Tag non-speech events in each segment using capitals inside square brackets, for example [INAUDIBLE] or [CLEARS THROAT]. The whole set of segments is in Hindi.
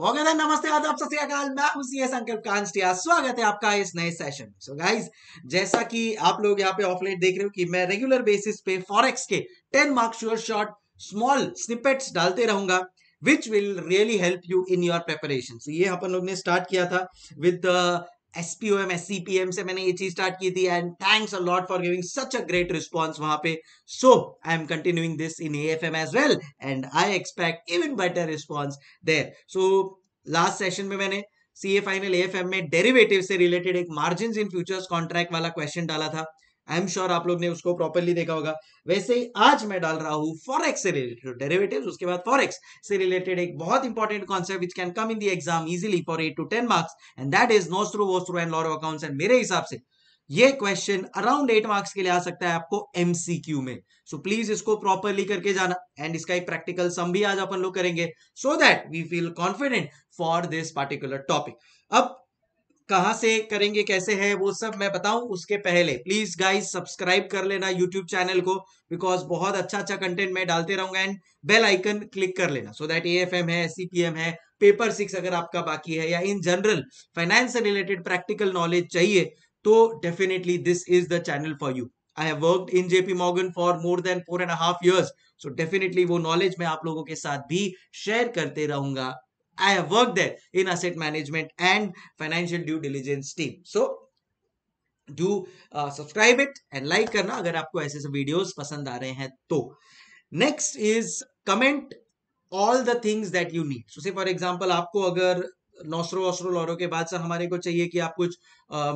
हो गया नमस्ते आदाब सत श्रीकाल मैं हूं सीएस अंकित कांस्टिया स्वागत है आपका इस नए सेशन में सो गाइस जैसा कि आप लोग यहाँ पे ऑफलाइन देख रहे हो कि मैं रेगुलर बेसिस पे फॉरेक्स के 10 mark sure shot small snippets डालते रहूंगा which will really help you in your preparation ये अपन लोग ने स्टार्ट किया था विद एसपीओएम एससीपीएम से मैंने ये चीज स्टार्ट की थी and thanks a lot for giving such a great response वहां पे so I am continuing this in AFM as well and I expect even better response there so last session में मैंने सीए फाइनल एएफएम में डेरिवेटिव से रिलेटेड एक मार्जिन इन फ्यूचर्स कॉन्ट्रैक्ट वाला क्वेश्चन डाला था आई एम श्योर आप लोग ने उसको प्रॉपरली देखा होगा वैसे ही आज मैं डाल रहा हूँ फॉरेक्स से रिलेटेड डेरिवेटिव्स उसके बाद फॉरेक्स से रिलेटेड एक बहुत important concept which can come in the exam easily for eight to ten marks and that is nostro vostro and loro account and मेरे हिसाब से ये क्वेश्चन अराउंड एट मार्क्स के लिए आ सकता है आपको एमसीक्यू में सो so प्लीज इसको प्रॉपरली करके जाना एंड इसका एक प्रैक्टिकल सम भी आज अपन लोग करेंगे so that we feel confident for this particular topic अब कहा से करेंगे कैसे है वो सब मैं बताऊं उसके पहले प्लीज गाइस सब्सक्राइब कर लेना यूट्यूब चैनल को बिकॉज बहुत अच्छा अच्छा कंटेंट मैं डालते रहूंगा एंड बेल आइकन क्लिक कर लेना सो दैट ए है सीपीएम है पेपर सिक्स अगर आपका बाकी है या इन जनरल फाइनेंस से रिलेटेड प्रैक्टिकल नॉलेज चाहिए तो definitely this is the channel for you I have worked in JP Morgan for more than four and half years so definitely वो नॉलेज मैं आप लोगों के साथ भी शेयर करते रहूंगा I have worked there in asset management and financial due diligence team. So do uh, subscribe it and like करना अगर आपको ऐसे ऐसे videos पसंद आ रहे हैं तो next is comment all the things that you need. So say for example आपको अगर नॉस्ट्रो ऑस्ट्रो लॉरो के बाद सर हमारे को चाहिए कि आप कुछ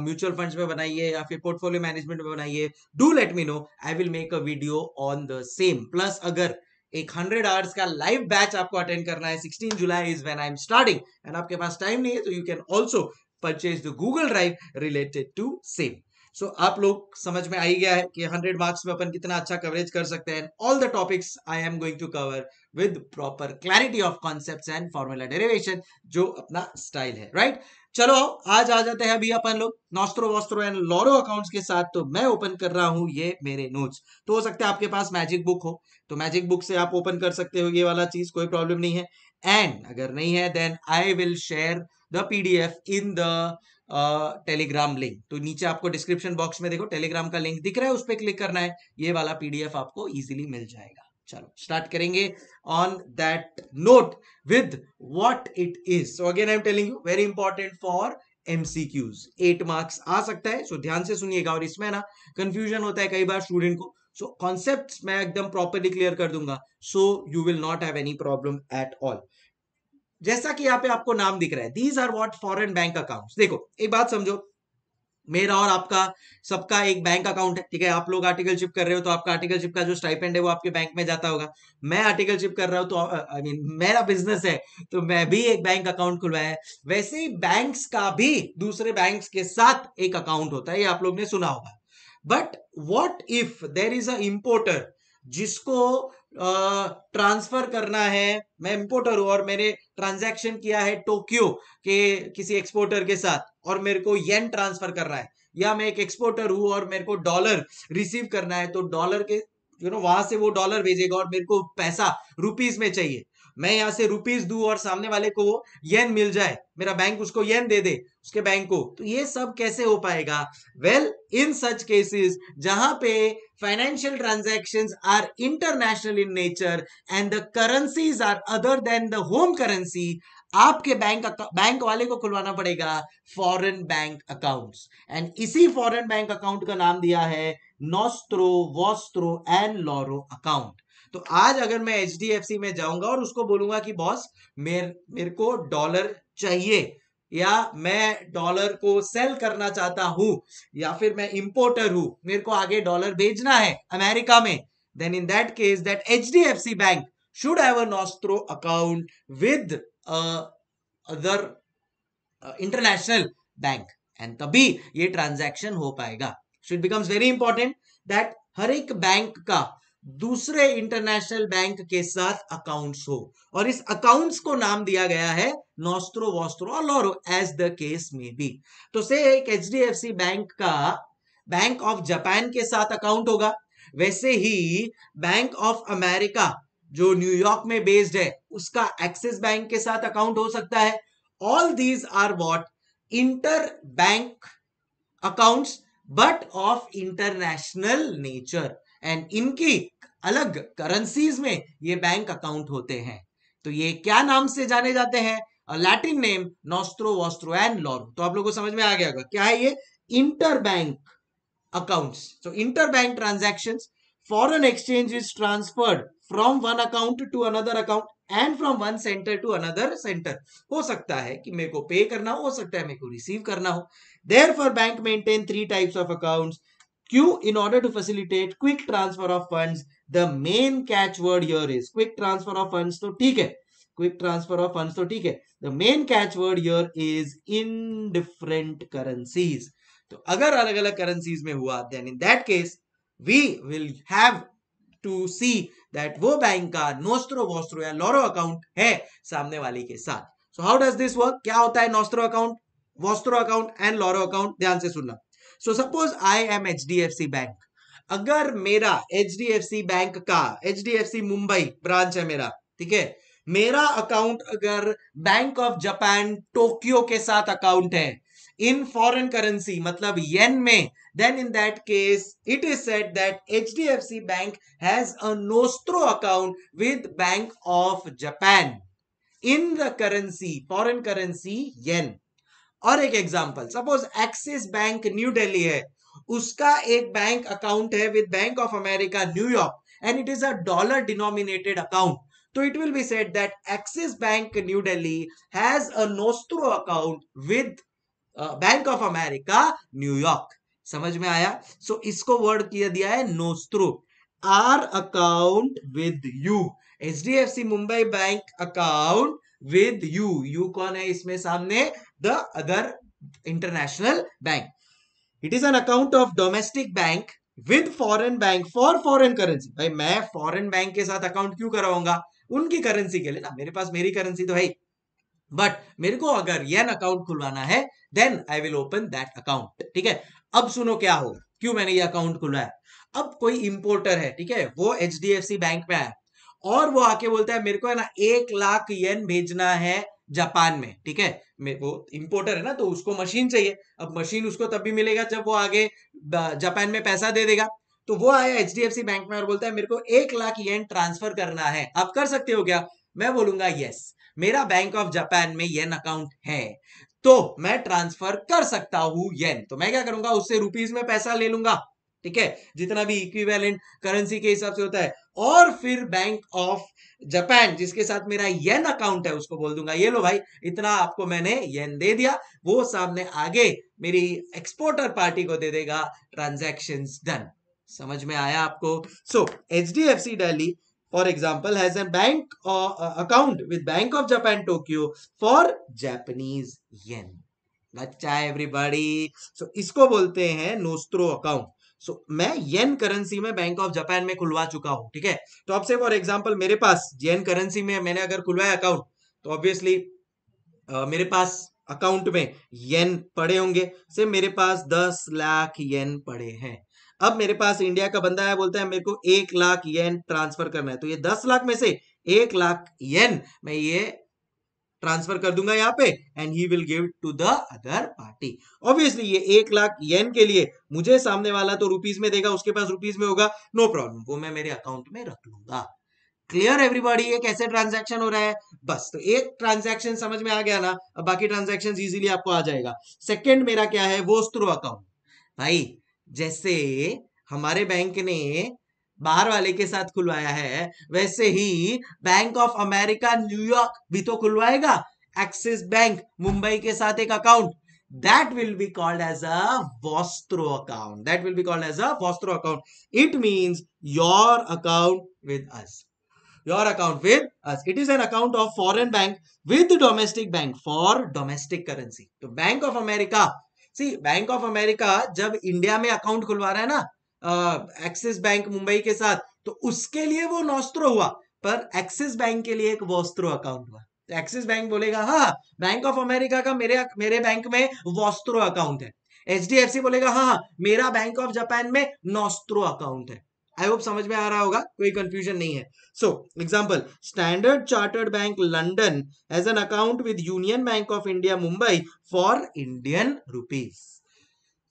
म्यूचुअल फंड्स में बनाइए या फिर पोर्टफोलियो मैनेजमेंट में बनाइए do let me know I will make a video on the same plus अगर uh, एक हंड्रेड आवर्स का लाइव बैच आपको अटेंड करना है sixteen July is when I am starting and आपके पास टाइम नहीं है तो you can also purchase the Google drive related to same so so, आप लोग समझ में आई गया है कि 100 मार्क्स में अपन कितना अच्छा कवरेज कर सकते हैं all the topics I am going to cover with proper clarity of concepts and formula derivation जो अपना स्टाइल है राइट right? चलो आज आ जाते हैं अभी अपन लोग nostro vostro and loro accounts के साथ तो मैं ओपन कर रहा हूं ये मेरे नोट्स तो हो सकता है आपके पास मैजिक बुक हो तो मैजिक बुक से आप ओपन कर सकते हो ये वाला चीज कोई प्रॉब्लम नहीं है एंड अगर नहीं है then I will share the PDF in the Telegram link तो नीचे आपको डिस्क्रिप्शन बॉक्स में देखो टेलीग्राम का लिंक दिख रहा है उस पर क्लिक करना है ये वाला पीडीएफ आपको ईजिली मिल जाएगा चलो स्टार्ट करेंगे on that note with what it is so again I am telling you very important for MCQs eight marks आ सकता है सो so ध्यान से सुनिएगा और इसमें ना कंफ्यूजन होता है कई बार स्टूडेंट को सो so कॉन्सेप्ट मैं एकदम प्रॉपरली क्लियर कर दूंगा so you will not have any problem at all जैसा कि यहाँ पे आपको नाम दिख रहा है these are what foreign bank account देखो एक बात समझो मेरा और आपका सबका एक बैंक अकाउंट है ठीक है आप लोग आर्टिकल शिप कर रहे हो तो आपका आर्टिकल शिप का जो स्टाइपेंड है वो आपके बैंक में जाता होगा मैं आर्टिकल शिप कर रहा हूँ तो आई मीन मेरा बिजनेस है तो मैं भी एक बैंक अकाउंट खुलवाया है वैसे ही बैंक का भी दूसरे बैंक के साथ एक अकाउंट होता है ये आप लोग ने सुना होगा but what if there is importer जिसको ट्रांसफर uh, करना है मैं इम्पोर्टर हूं और मैंने ट्रांजैक्शन किया है टोक्यो के किसी एक्सपोर्टर के साथ और मेरे को येन ट्रांसफर करना है या मैं एक एक्सपोर्टर हूं और मेरे को डॉलर रिसीव करना है तो डॉलर के यू नो वहां से वो डॉलर भेजेगा और मेरे को पैसा रुपीज में चाहिए मैं यहाँ से रुपीज दू और सामने वाले को वो येन मिल जाए मेरा बैंक उसको येन दे दे उसके बैंक को तो ये सब कैसे हो पाएगा वेल इन सच केसेस जहां पे financial transactions are international in nature and the currencies are other than the home currency आपके बैंक बैंक वाले को खुलवाना पड़ेगा फॉरेन बैंक अकाउंट्स एंड इसी फॉरेन बैंक अकाउंट का नाम दिया है nostro vostro and loro account तो आज अगर मैं एच में जाऊंगा और उसको बोलूंगा कि बॉस मेरे मेरे को डॉलर चाहिए या मैं डॉलर को सेल करना चाहता हूं या फिर मैं इंपोर्टर हूं मेरे को आगे डॉलर भेजना है अमेरिका में then in that case that H bank should have a nostro account with other international bank and तभी ये ट्रांजैक्शन हो पाएगा so it becomes very important that हर एक बैंक का दूसरे इंटरनेशनल बैंक के साथ अकाउंट्स हो और इस अकाउंट्स को नाम दिया गया है नोस्त्रो वोस्त्रो और लोरो एज द केस में बी तो से एक एच बैंक का बैंक ऑफ जापान के साथ अकाउंट होगा वैसे ही बैंक ऑफ अमेरिका जो न्यूयॉर्क में बेस्ड है उसका एक्सिस बैंक के साथ अकाउंट हो सकता है all these are what inter bank accounts but of international nature and इनकी अलग करेंसीज में ये बैंक अकाउंट होते हैं तो ये क्या नाम से जाने जाते हैं Latin name nostro vostro and loro तो आप लोगों को समझ में आ गया होगा क्या है ये इंटर बैंक अकाउंट्स तो inter bank transaction foreign exchange is transferred from one account to another account and from one centre to another centre हो सकता है कि मेरे को पे करना हो सकता है मेरे को रिसीव करना हो there for bank maintain three types of account क्यू in order to facilitate quick transfer of fund the main catch word your is quick transfer of fund तो ठीक है क्विक ट्रांसफर ऑफ फंड तो ठीक है the main catch word your is in different currencies तो अगर अलग अलग करेंसीज में हुआ then in that case we will have to see that वो बैंक का नोस्त्रो वोस्त्रो या लोरो अकाउंट है सामने वाले के साथ so how does this work क्या होता है nostro account vostro account and loro account ध्यान से सुनना so suppose I am H D F C bank अगर मेरा H D F C bank का H D F C Mumbai branch है मेरा ठीक है मेरा अकाउंट अगर बैंक ऑफ जापान टोक्यो के साथ अकाउंट है in foreign currency matlab yen mein then in that case it is said that hdfc bank has a nostro account with bank of japan in the currency foreign currency yen Or, एक example: suppose Axis Bank, New Delhi, है उसका एक bank अकाउंट है with bank of America New York and it is a dollar So it will be said that Axis Bank New Delhi has a Nostro account with bank of America New York समझ में आया सो so, इसको वर्ड किया दिया है nostro are account with you H D F C Mumbai bank account with you you कौन है इसमें सामने the other international bank it is an account of domestic bank with foreign bank for foreign currency भाई मैं फॉरेन बैंक के साथ अकाउंट क्यों कराऊंगा उनकी करेंसी के लिए ना मेरे पास मेरी करेंसी तो है बट मेरे को अगर यन अकाउंट खुलवाना है then I will open that account ठीक है अब सुनो क्या हो क्यों मैंने ये अकाउंट खुलवाया अब कोई इंपोर्टर है ठीक है वो एच बैंक में आया और वो आके बोलता है मेरे को है ना एक लाख येन भेजना है जापान में ठीक है वो इंपोर्टर है ना तो उसको मशीन चाहिए अब मशीन उसको तब भी मिलेगा जब वो आगे जापान में पैसा दे देगा तो वो आया एच बैंक में और बोलता है मेरे को एक लाख येन ट्रांसफर करना है आप कर सकते हो क्या मैं बोलूंगा यस मेरा बैंक ऑफ जापान में येन अकाउंट है तो मैं ट्रांसफर कर सकता हूं येन तो मैं क्या करूंगा उससे रुपीज में पैसा ले लूंगा ठीक है जितना भी इक्विवेलेंट करेंसी के हिसाब से होता है और फिर बैंक ऑफ जापान जिसके साथ मेरा येन अकाउंट है उसको बोल दूंगा ये लो भाई इतना आपको मैंने येन दे दिया वो सामने आगे मेरी एक्सपोर्टर पार्टी को दे देगा ट्रांजेक्शन डन समझ में आया आपको so H D F C Delhi for example has an bank account with bank of Japan Tokyo for Japanese yen बच्चा एवरीबॉडी सो इसको बोलते हैं नोस्त्रो अकाउंट सो मैं येन करेंसी में बैंक ऑफ जापान में खुलवा चुका हूं ठीक है तो अब से फॉर एग्जांपल मेरे पास येन करेंसी में मैंने अगर खुलवाया अकाउंट तो ऑब्वियसली मेरे पास अकाउंट में येन पड़े होंगे से मेरे पास दस लाख येन पड़े हैं अब मेरे पास इंडिया का बंदा है बोलता है मेरे को एक लाख येन ट्रांसफर करना है तो ये दस लाख में से एक लाख येन मैं ये ट्रांसफर कर दूंगा यहाँ पे and he will give to the other party obviously ये एक लाख येन के लिए मुझे सामने वाला तो रुपीज में देगा उसके पास रुपीज में होगा नो no प्रॉब्लम वो मैं मेरे अकाउंट में रख लूंगा क्लियर एवरीबॉडी ये कैसे ट्रांजैक्शन हो रहा है बस तो एक ट्रांजैक्शन समझ में आ गया ना अब बाकी ट्रांजैक्शन इजीली आपको आ जाएगा सेकंड मेरा क्या है वो स्त्रो अकाउंट भाई जैसे हमारे बैंक ने बाहर वाले के साथ खुलवाया है वैसे ही बैंक ऑफ अमेरिका न्यूयॉर्क भी तो खुलवाएगा एक्सिस बैंक मुंबई के साथ एक account that will be called as a vostro account that will be called as a vostro account it means your account with us your account with us it is an account of foreign bank with domestic bank for domestic currency so bank of america see bank of America जब इंडिया में अकाउंट खुलवा रहा है ना एक्सिस बैंक मुंबई के साथ तो उसके लिए वो नोस्त्रो हुआ पर एक्सिस बैंक के लिए एक वोस्त्रो अकाउंट हुआ तो एक्सिस बैंक बोलेगा हाँ बैंक ऑफ अमेरिका का मेरे मेरे बैंक में वोस्त्रो अकाउंट है एच बोलेगा हाँ, हाँ मेरा बैंक ऑफ जापान में नोस्त्रो अकाउंट है आई होप समझ में आ रहा होगा कोई कंफ्यूजन नहीं है so example standard chartered bank London as an account with union bank of India Mumbai for Indian rupees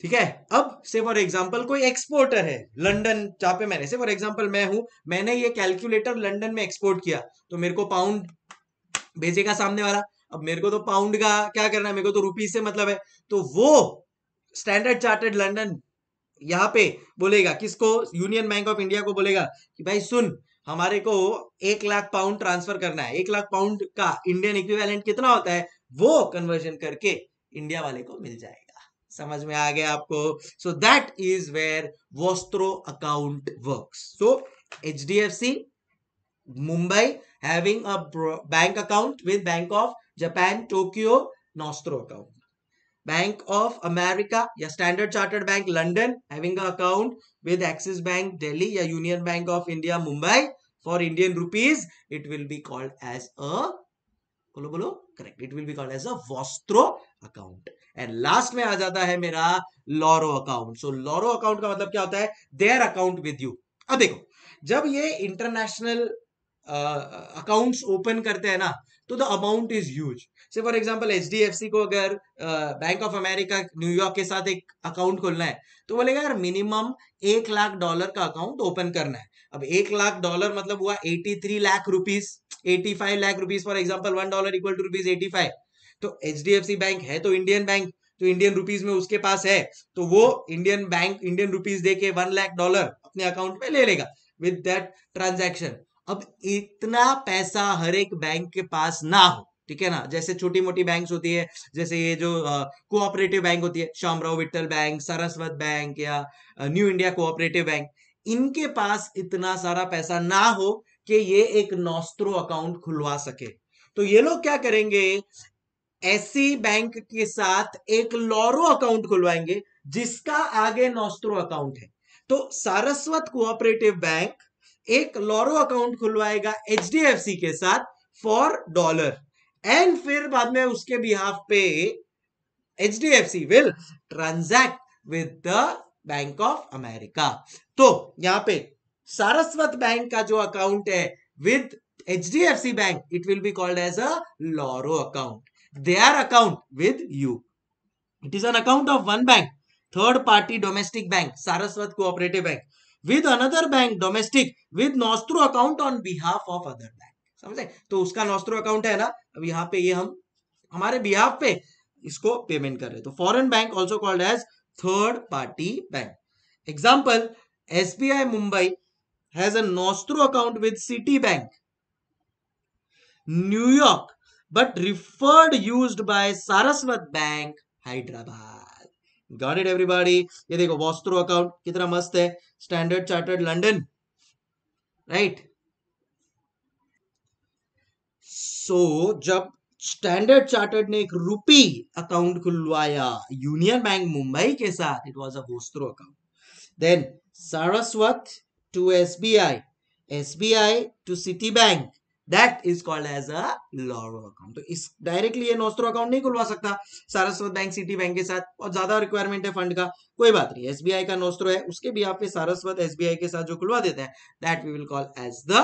ठीक है अब से फॉर एग्जाम्पल कोई एक्सपोर्टर है लंडन जहां पे मैंने से फॉर एग्जाम्पल मैं हूं मैंने ये कैलकुलेटर लंडन में एक्सपोर्ट किया तो मेरे को पाउंड भेजेगा सामने वाला अब मेरे को तो पाउंड का क्या करना है मेरे को तो रुपीज से मतलब है तो वो स्टैंडर्ड चार्टर्ड लंडन यहाँ पे बोलेगा किसको यूनियन बैंक ऑफ इंडिया को बोलेगा कि भाई सुन हमारे को एक लाख पाउंड ट्रांसफर करना है एक लाख पाउंड का इंडियन इक्विवेलेंट कितना होता है वो कन्वर्जन करके इंडिया वाले को मिल जाएगा समझ में आ गया आपको so that is where vostro account work so H D F C Mumbai having a bank account with bank of Japan Tokyo nostro account Bank of America या Standard Chartered Bank London having a account with Axis Bank Delhi या Union Bank of India Mumbai for Indian rupees it will be called as a बोलो बोलो correct it will be called as a vostro account and last में आ जाता है मेरा लॉरो अकाउंट सो लॉरो अकाउंट का मतलब क्या होता है देयर अकाउंट विद यू अब देखो जब ये इंटरनेशनल अकाउंट्स ओपन करते हैं ना तो द अमाउंट इज ह्यूज से for example H D F C को अगर बैंक ऑफ अमेरिका न्यूयॉर्क के साथ एक अकाउंट खोलना है तो बोलेगा यार मिनिमम एक लाख डॉलर का अकाउंट ओपन करना है अब एक लाख डॉलर मतलब हुआ eighty three lakh rupees eighty five lakh rupees for example one dollar equal to rupees eighty five तो H D F C bank है तो इंडियन बैंक तो इंडियन रुपीज में उसके पास है तो वो इंडियन बैंक इंडियन रुपीज दे के वन लाख डॉलर अपने अकाउंट में ले लेगा विद दैट ट्रांजेक्शन अब इतना पैसा हर एक बैंक के पास ना हो ठीक है ना जैसे छोटी मोटी बैंक होती है जैसे ये जो कोऑपरेटिव बैंक होती है श्यामराव विट्ठल बैंक सरस्वत बैंक या न्यू इंडिया कोऑपरेटिव बैंक इनके पास इतना सारा पैसा ना हो कि ये एक नोस्त्रो अकाउंट खुलवा सके तो ये लोग क्या करेंगे ऐसी बैंक के साथ एक लॉरो अकाउंट खुलवाएंगे जिसका आगे नोस्त्रो अकाउंट है तो सारस्वत कोऑपरेटिव बैंक एक लॉरो अकाउंट खुलवाएगा एच के साथ फॉर डॉलर एंड फिर बाद में उसके बिहाफ पे H D F C will transact with the bank of America तो यहां पे सारस्वत बैंक का जो अकाउंट है with H D F C bank it will be called as a loro account they are account with you it is an account of one bank third party domestic bank Saraswat cooperative bank with another bank domestic with nostro account on behalf of other bank समझे तो उसका नोस्त्रो अकाउंट है ना अब यहाँ पे ये हम हमारे बिहाफ पे इसको पेमेंट कर रहे हैं तो foreign bank also called as third party bank example S B I Mumbai has a nostro account with Citi bank New York but referred use by Saraswat bank Hyderabad got it everybody ये देखो वॉस्त्रो अकाउंट कितना मस्त है standard chartered London right so जब स्टैंडर्ड चार्टर्ड ने एक रूपी अकाउंट खुलवाया यूनियन बैंक मुंबई के साथ it was a vostro account then Saraswat to SBI SBI to Citi bank that is called as a loro account तो इस डायरेक्टली ये नोस्त्रो अकाउंट नहीं खुलवा सकता सारस्वत बैंक सिटी बैंक के साथ और ज्यादा रिक्वायरमेंट है फंड का कोई बात नहीं एसबीआई का नोस्त्रो है उसके भी आप सारस्वत एसबीआई के साथ जो खुलवा देते हैं that we will call as the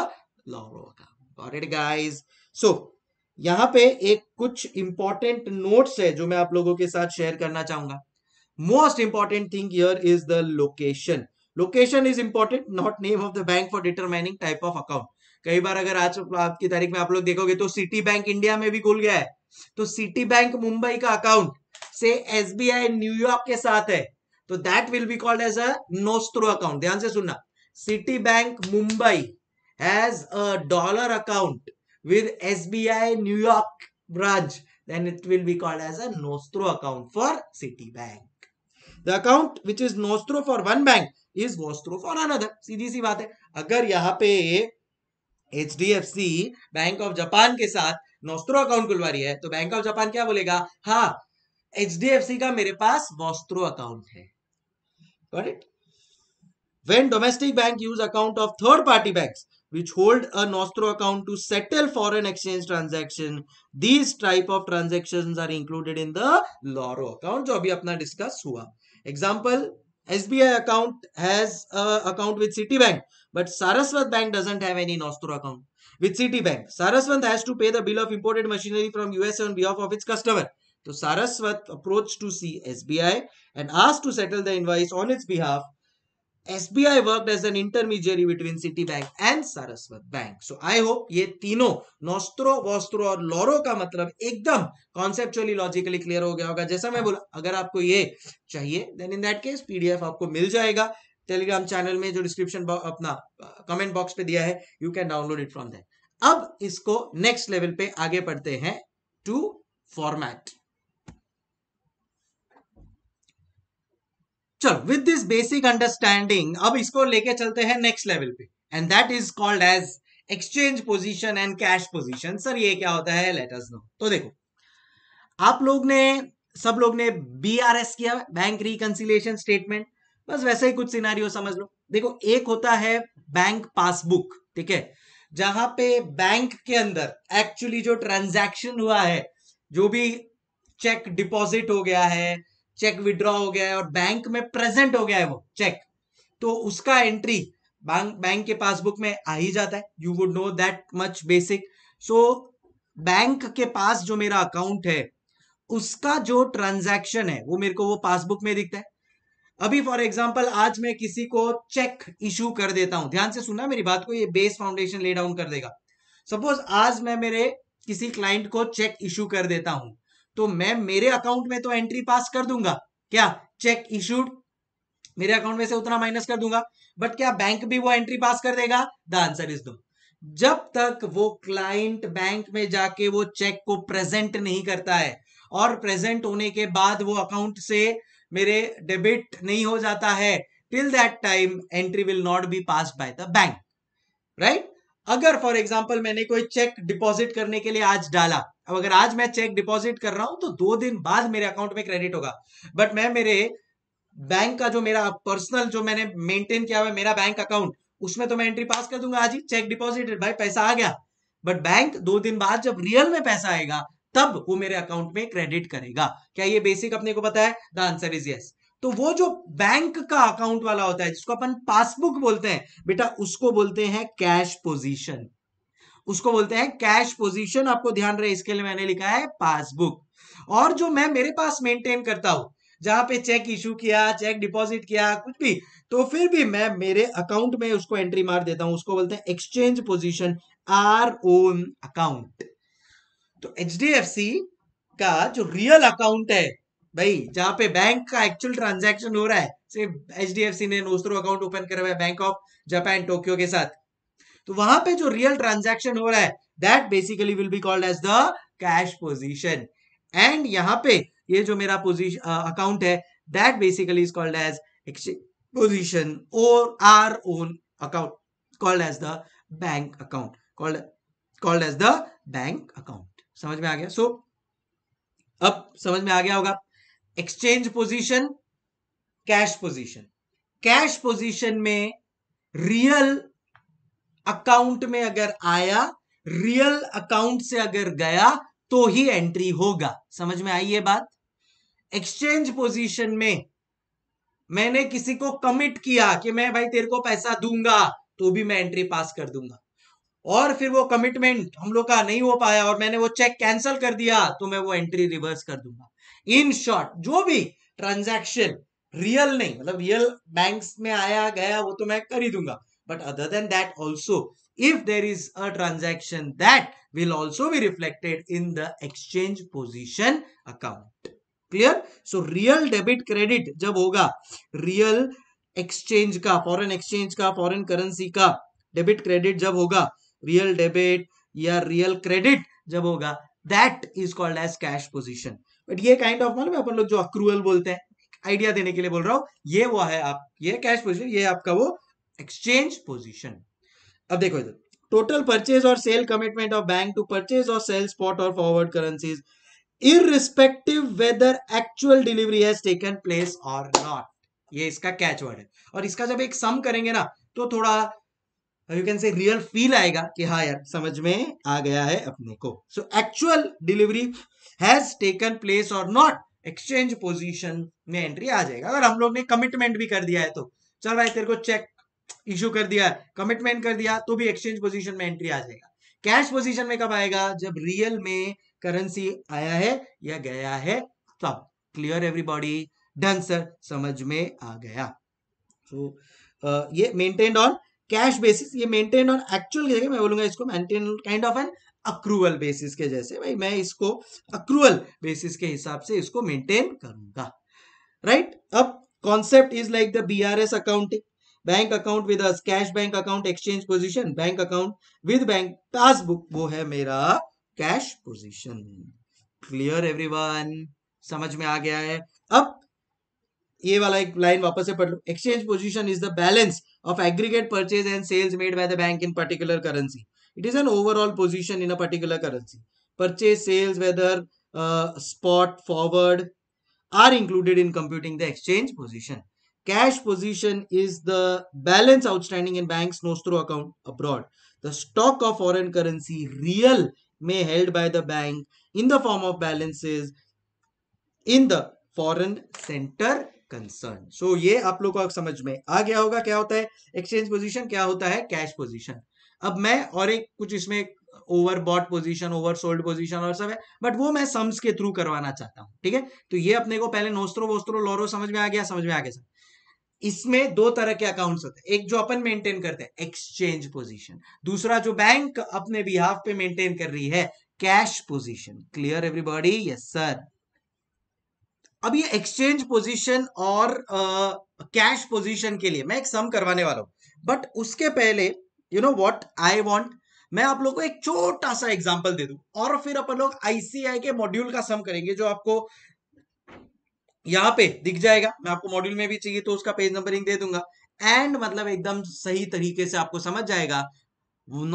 loro account guys so यहाँ पे एक कुछ इंपॉर्टेंट नोट्स है जो मैं आप लोगों के साथ शेयर करना चाहूंगा most important thing here is the location location is important not name of the bank for determining type of account कई बार अगर आज की तारीख में आप लोग देखोगे तो सिटी बैंक इंडिया में भी खुल गया है तो सिटी बैंक मुंबई का अकाउंट से एसबीआई न्यूयॉर्क के साथ है तो that will be called as a nostro account ध्यान से सुनना Citi bank Mumbai has a dollar account with SBI New York branch, then it will be called as a Nostro account for Citibank. The account which is Nostro for one bank is Vostro for another. सीधी सी बात है अगर यहाँ पे H D F C bank of Japan के साथ नोस्त्रो अकाउंट खुलवा रही है तो बैंक ऑफ जापान क्या बोलेगा हाँ एच डी एफ सी का मेरे पास नोस्त्रो अकाउंट है Got it? When domestic bank use account of third party banks which hold a nostro account to settle foreign exchange transaction, these type of transactions are included in the LORO account जो अभी अपना डिस्कस हुआ example SBI account has a account with Citibank But Saraswat Bank doesn't have any Nostro account. With Citibank, Saraswat has to pay the bill of imported machinery from USA on behalf of its customer. So Saraswat approached to see SBI and asked to settle the invoice on its behalf. SBI worked as an intermediary between Citibank and Saraswat Bank. So I hope ये तीनों Nostro, Vostro और Loro का मतलब एकदम conceptually, logically clear हो गया होगा जैसा मैं बोला अगर आपको ये चाहिए then in that case PDF आपको मिल जाएगा टेलीग्राम चैनल में जो डिस्क्रिप्शन अपना कमेंट बॉक्स पे दिया है you can download it from that अब इसको नेक्स्ट लेवल पे आगे पढ़ते हैं टू फॉर्मैट चलो विद दिस बेसिक अंडरस्टैंडिंग अब इसको लेके चलते हैं नेक्स्ट लेवल पे and that is called as exchange position and cash position sir ये क्या होता है लेट अस नो तो देखो आप लोग ने सब लोग ने बी आर एस किया बैंक रिकंसिलेशन स्टेटमेंट बस वैसे ही कुछ सिनारियों समझ लो देखो एक होता है बैंक पासबुक ठीक है जहां पे बैंक के अंदर एक्चुअली जो ट्रांजैक्शन हुआ है जो भी चेक डिपॉजिट हो गया है चेक विड्रॉ हो गया है और बैंक में प्रेजेंट हो गया है वो चेक तो उसका एंट्री बैंक बैंक के पासबुक में आ ही जाता है you would know that much basic so bank के पास जो मेरा अकाउंट है उसका जो ट्रांजैक्शन है वो मेरे को वो पासबुक में दिखता है अभी फॉर एग्जाम्पल आज मैं किसी को चेक इशू कर देता हूं ध्यान से सुना मेरी बात को ये बेस फाउंडेशन ले डाउन कर देगा सपोज आज मैं मेरे किसी क्लाइंट को चेक इशू कर देता हूं तो मैं मेरे अकाउंट में तो एंट्री पास कर दूंगा क्या चेक इशूड मेरे अकाउंट में से उतना माइनस कर दूंगा बट क्या बैंक भी वो एंट्री पास कर देगा द आंसर इज दो जब तक वो क्लाइंट बैंक में जाके वो चेक को प्रेजेंट नहीं करता है और प्रेजेंट होने के बाद वो अकाउंट से मेरे डेबिट नहीं हो जाता है till that time entry will not be pass by the bank right अगर फॉर एग्जाम्पल मैंने कोई चेक डिपॉजिट करने के लिए आज डाला अब अगर आज मैं चेक डिपॉजिट कर रहा हूं तो दो दिन बाद मेरे अकाउंट में क्रेडिट होगा बट मैं मेरे बैंक का जो मेरा पर्सनल जो मैंने मेंटेन किया हुआ मेरा बैंक अकाउंट उसमें तो मैं एंट्री पास कर दूंगा आज ही चेक डिपॉजिटेड भाई पैसा आ गया बट बैंक दो दिन बाद जब रियल में पैसा आएगा तब वो मेरे अकाउंट में क्रेडिट करेगा क्या ये बेसिक अपने को पता है द आंसर इज यस तो वो जो बैंक का अकाउंट वाला होता है जिसको अपन पासबुक बोलते हैं बेटा उसको बोलते हैं कैश पोजीशन उसको बोलते हैं कैश पोजीशन आपको ध्यान रहे इसके लिए मैंने लिखा है पासबुक और जो मैं मेरे पास मेंटेन करता हूं जहां पे चेक इशू किया चेक डिपॉजिट किया कुछ भी तो फिर भी मैं मेरे अकाउंट में उसको एंट्री मार देता हूं उसको बोलते हैं exchange position or own account तो एच का जो रियल अकाउंट है भाई जहां पे बैंक का एक्चुअल ट्रांजैक्शन हो रहा है सिर्फ एच ने नोस्त्रो अकाउंट ओपन करवाया बैंक ऑफ जापान टोक्यो के साथ तो वहां पे जो रियल ट्रांजैक्शन हो रहा है that basically will be called as the cash position and यहाँ पे ये जो मेरा पोजिशन अकाउंट है that basically is called as position और or own account called as the bank account called called as the bank account समझ में आ गया सो so, अब समझ में आ गया होगा exchange position cash position cash position में रियल अकाउंट में अगर आया रियल अकाउंट से अगर गया तो ही एंट्री होगा समझ में आई ये बात एक्सचेंज पोजीशन में मैंने किसी को कमिट किया कि मैं भाई तेरे को पैसा दूंगा तो भी मैं एंट्री पास कर दूंगा और फिर वो कमिटमेंट हम लोग का नहीं हो पाया और मैंने वो चेक कैंसिल कर दिया तो मैं वो एंट्री रिवर्स कर दूंगा इन शॉर्ट जो भी ट्रांजेक्शन रियल नहीं मतलब रियल बैंक में आया गया वो तो मैं कर ही दूंगा but other than that also if there is a transaction that will also be reflected in the exchange position account clear so real debit credit जब होगा रियल एक्सचेंज का फॉरेन एक्सचेंज का फॉरेन करेंसी का डेबिट क्रेडिट जब होगा रियल डेबिट या रियल क्रेडिट जब होगा that is called as cash position but ये काइंड ऑफ मतलब अपन लोग जो अक्रूवल बोलते हैं आइडिया देने के लिए बोल रहा हूं ये वो है आप ये कैश पोजिशन ये आपका वो एक्सचेंज पोजिशन अब देखो इधर टोटल परचेज और sale commitment of bank to purchase और सेल स्पॉट और forward currencies irrespective whether actual delivery has taken place और नॉट ये इसका कैच वर्ड है और इसका जब एक सम करेंगे ना तो थोड़ा you can say real feel आएगा कि हाँ यार समझ में आ गया है अपने को so actual delivery has taken place और नॉट एक्सचेंज पोजीशन में एंट्री आ जाएगा अगर हम लोग ने कमिटमेंट भी कर दिया है तो चल भाई तेरे को चेक इश्यू कर दिया कमिटमेंट कर दिया तो भी एक्सचेंज पोजीशन में एंट्री आ जाएगा कैश पोजीशन में कब आएगा जब रियल में करेंसी आया है या गया है तब क्लियर एवरीबॉडी डन सर समझ में आ गया तो so, uh, ये मेंटेन्ड ऑन कैश बेसिस ये मेंटेन और एक्चुअल की जगह मैं बोलूंगा इसको maintain kind of an accrual basis के जैसे भाई मैं इसको अक्रूवल बेसिस के हिसाब से इसको मेंटेन करूंगा राइट अब concept is like the B R S accounting bank account with cash bank account exchange position bank account with bank passbook वो है मेरा कैश पोजीशन क्लियर एवरीवन समझ में आ गया है अब ये वाला एक लाइन वापस से पढ़ लो exchange position is the balance of aggregate purchase and sales made by the bank in particular currency. It is an overall position in a particular currency. Purchase sales, whether uh, spot, forward, are included in computing the exchange position. Cash position is the balance outstanding in bank's nostro account abroad. The stock of foreign currency real may held by the bank in the form of balances in the foreign center concern so so, ये आप लोग को समझ में आ गया होगा क्या होता है एक्सचेंज पोजिशन क्या होता है कैश पोजिशन अब मैं और एक कुछ इसमें over bought position over sold position और सब है बट वो मैं सम्स के थ्रू करवाना चाहता हूँ ठीक है तो ये अपने को पहले नोस्त्रो वोस्त्रो लोरो समझ में आ गया समझ में आ गया सर इसमें दो तरह के अकाउंट्स होते हैं एक जो अपन मेंटेन करते हैं एक्सचेंज पोजीशन दूसरा जो बैंक अपने बिहाफ पे मेंटेन कर रही है cash position clear everybody yes sir अब ये एक्सचेंज पोजीशन और कैश uh, पोजीशन के लिए मैं एक सम करवाने वाला हूं बट उसके पहले you know what I want मैं आप लोग को एक छोटा सा एग्जांपल दे दू और फिर अपन लोग आईसीआई के मॉड्यूल का सम करेंगे जो आपको यहां पे दिख जाएगा मैं आपको मॉड्यूल में भी चाहिए तो उसका पेज नंबरिंग दे दूंगा एंड मतलब एकदम सही तरीके से आपको समझ जाएगा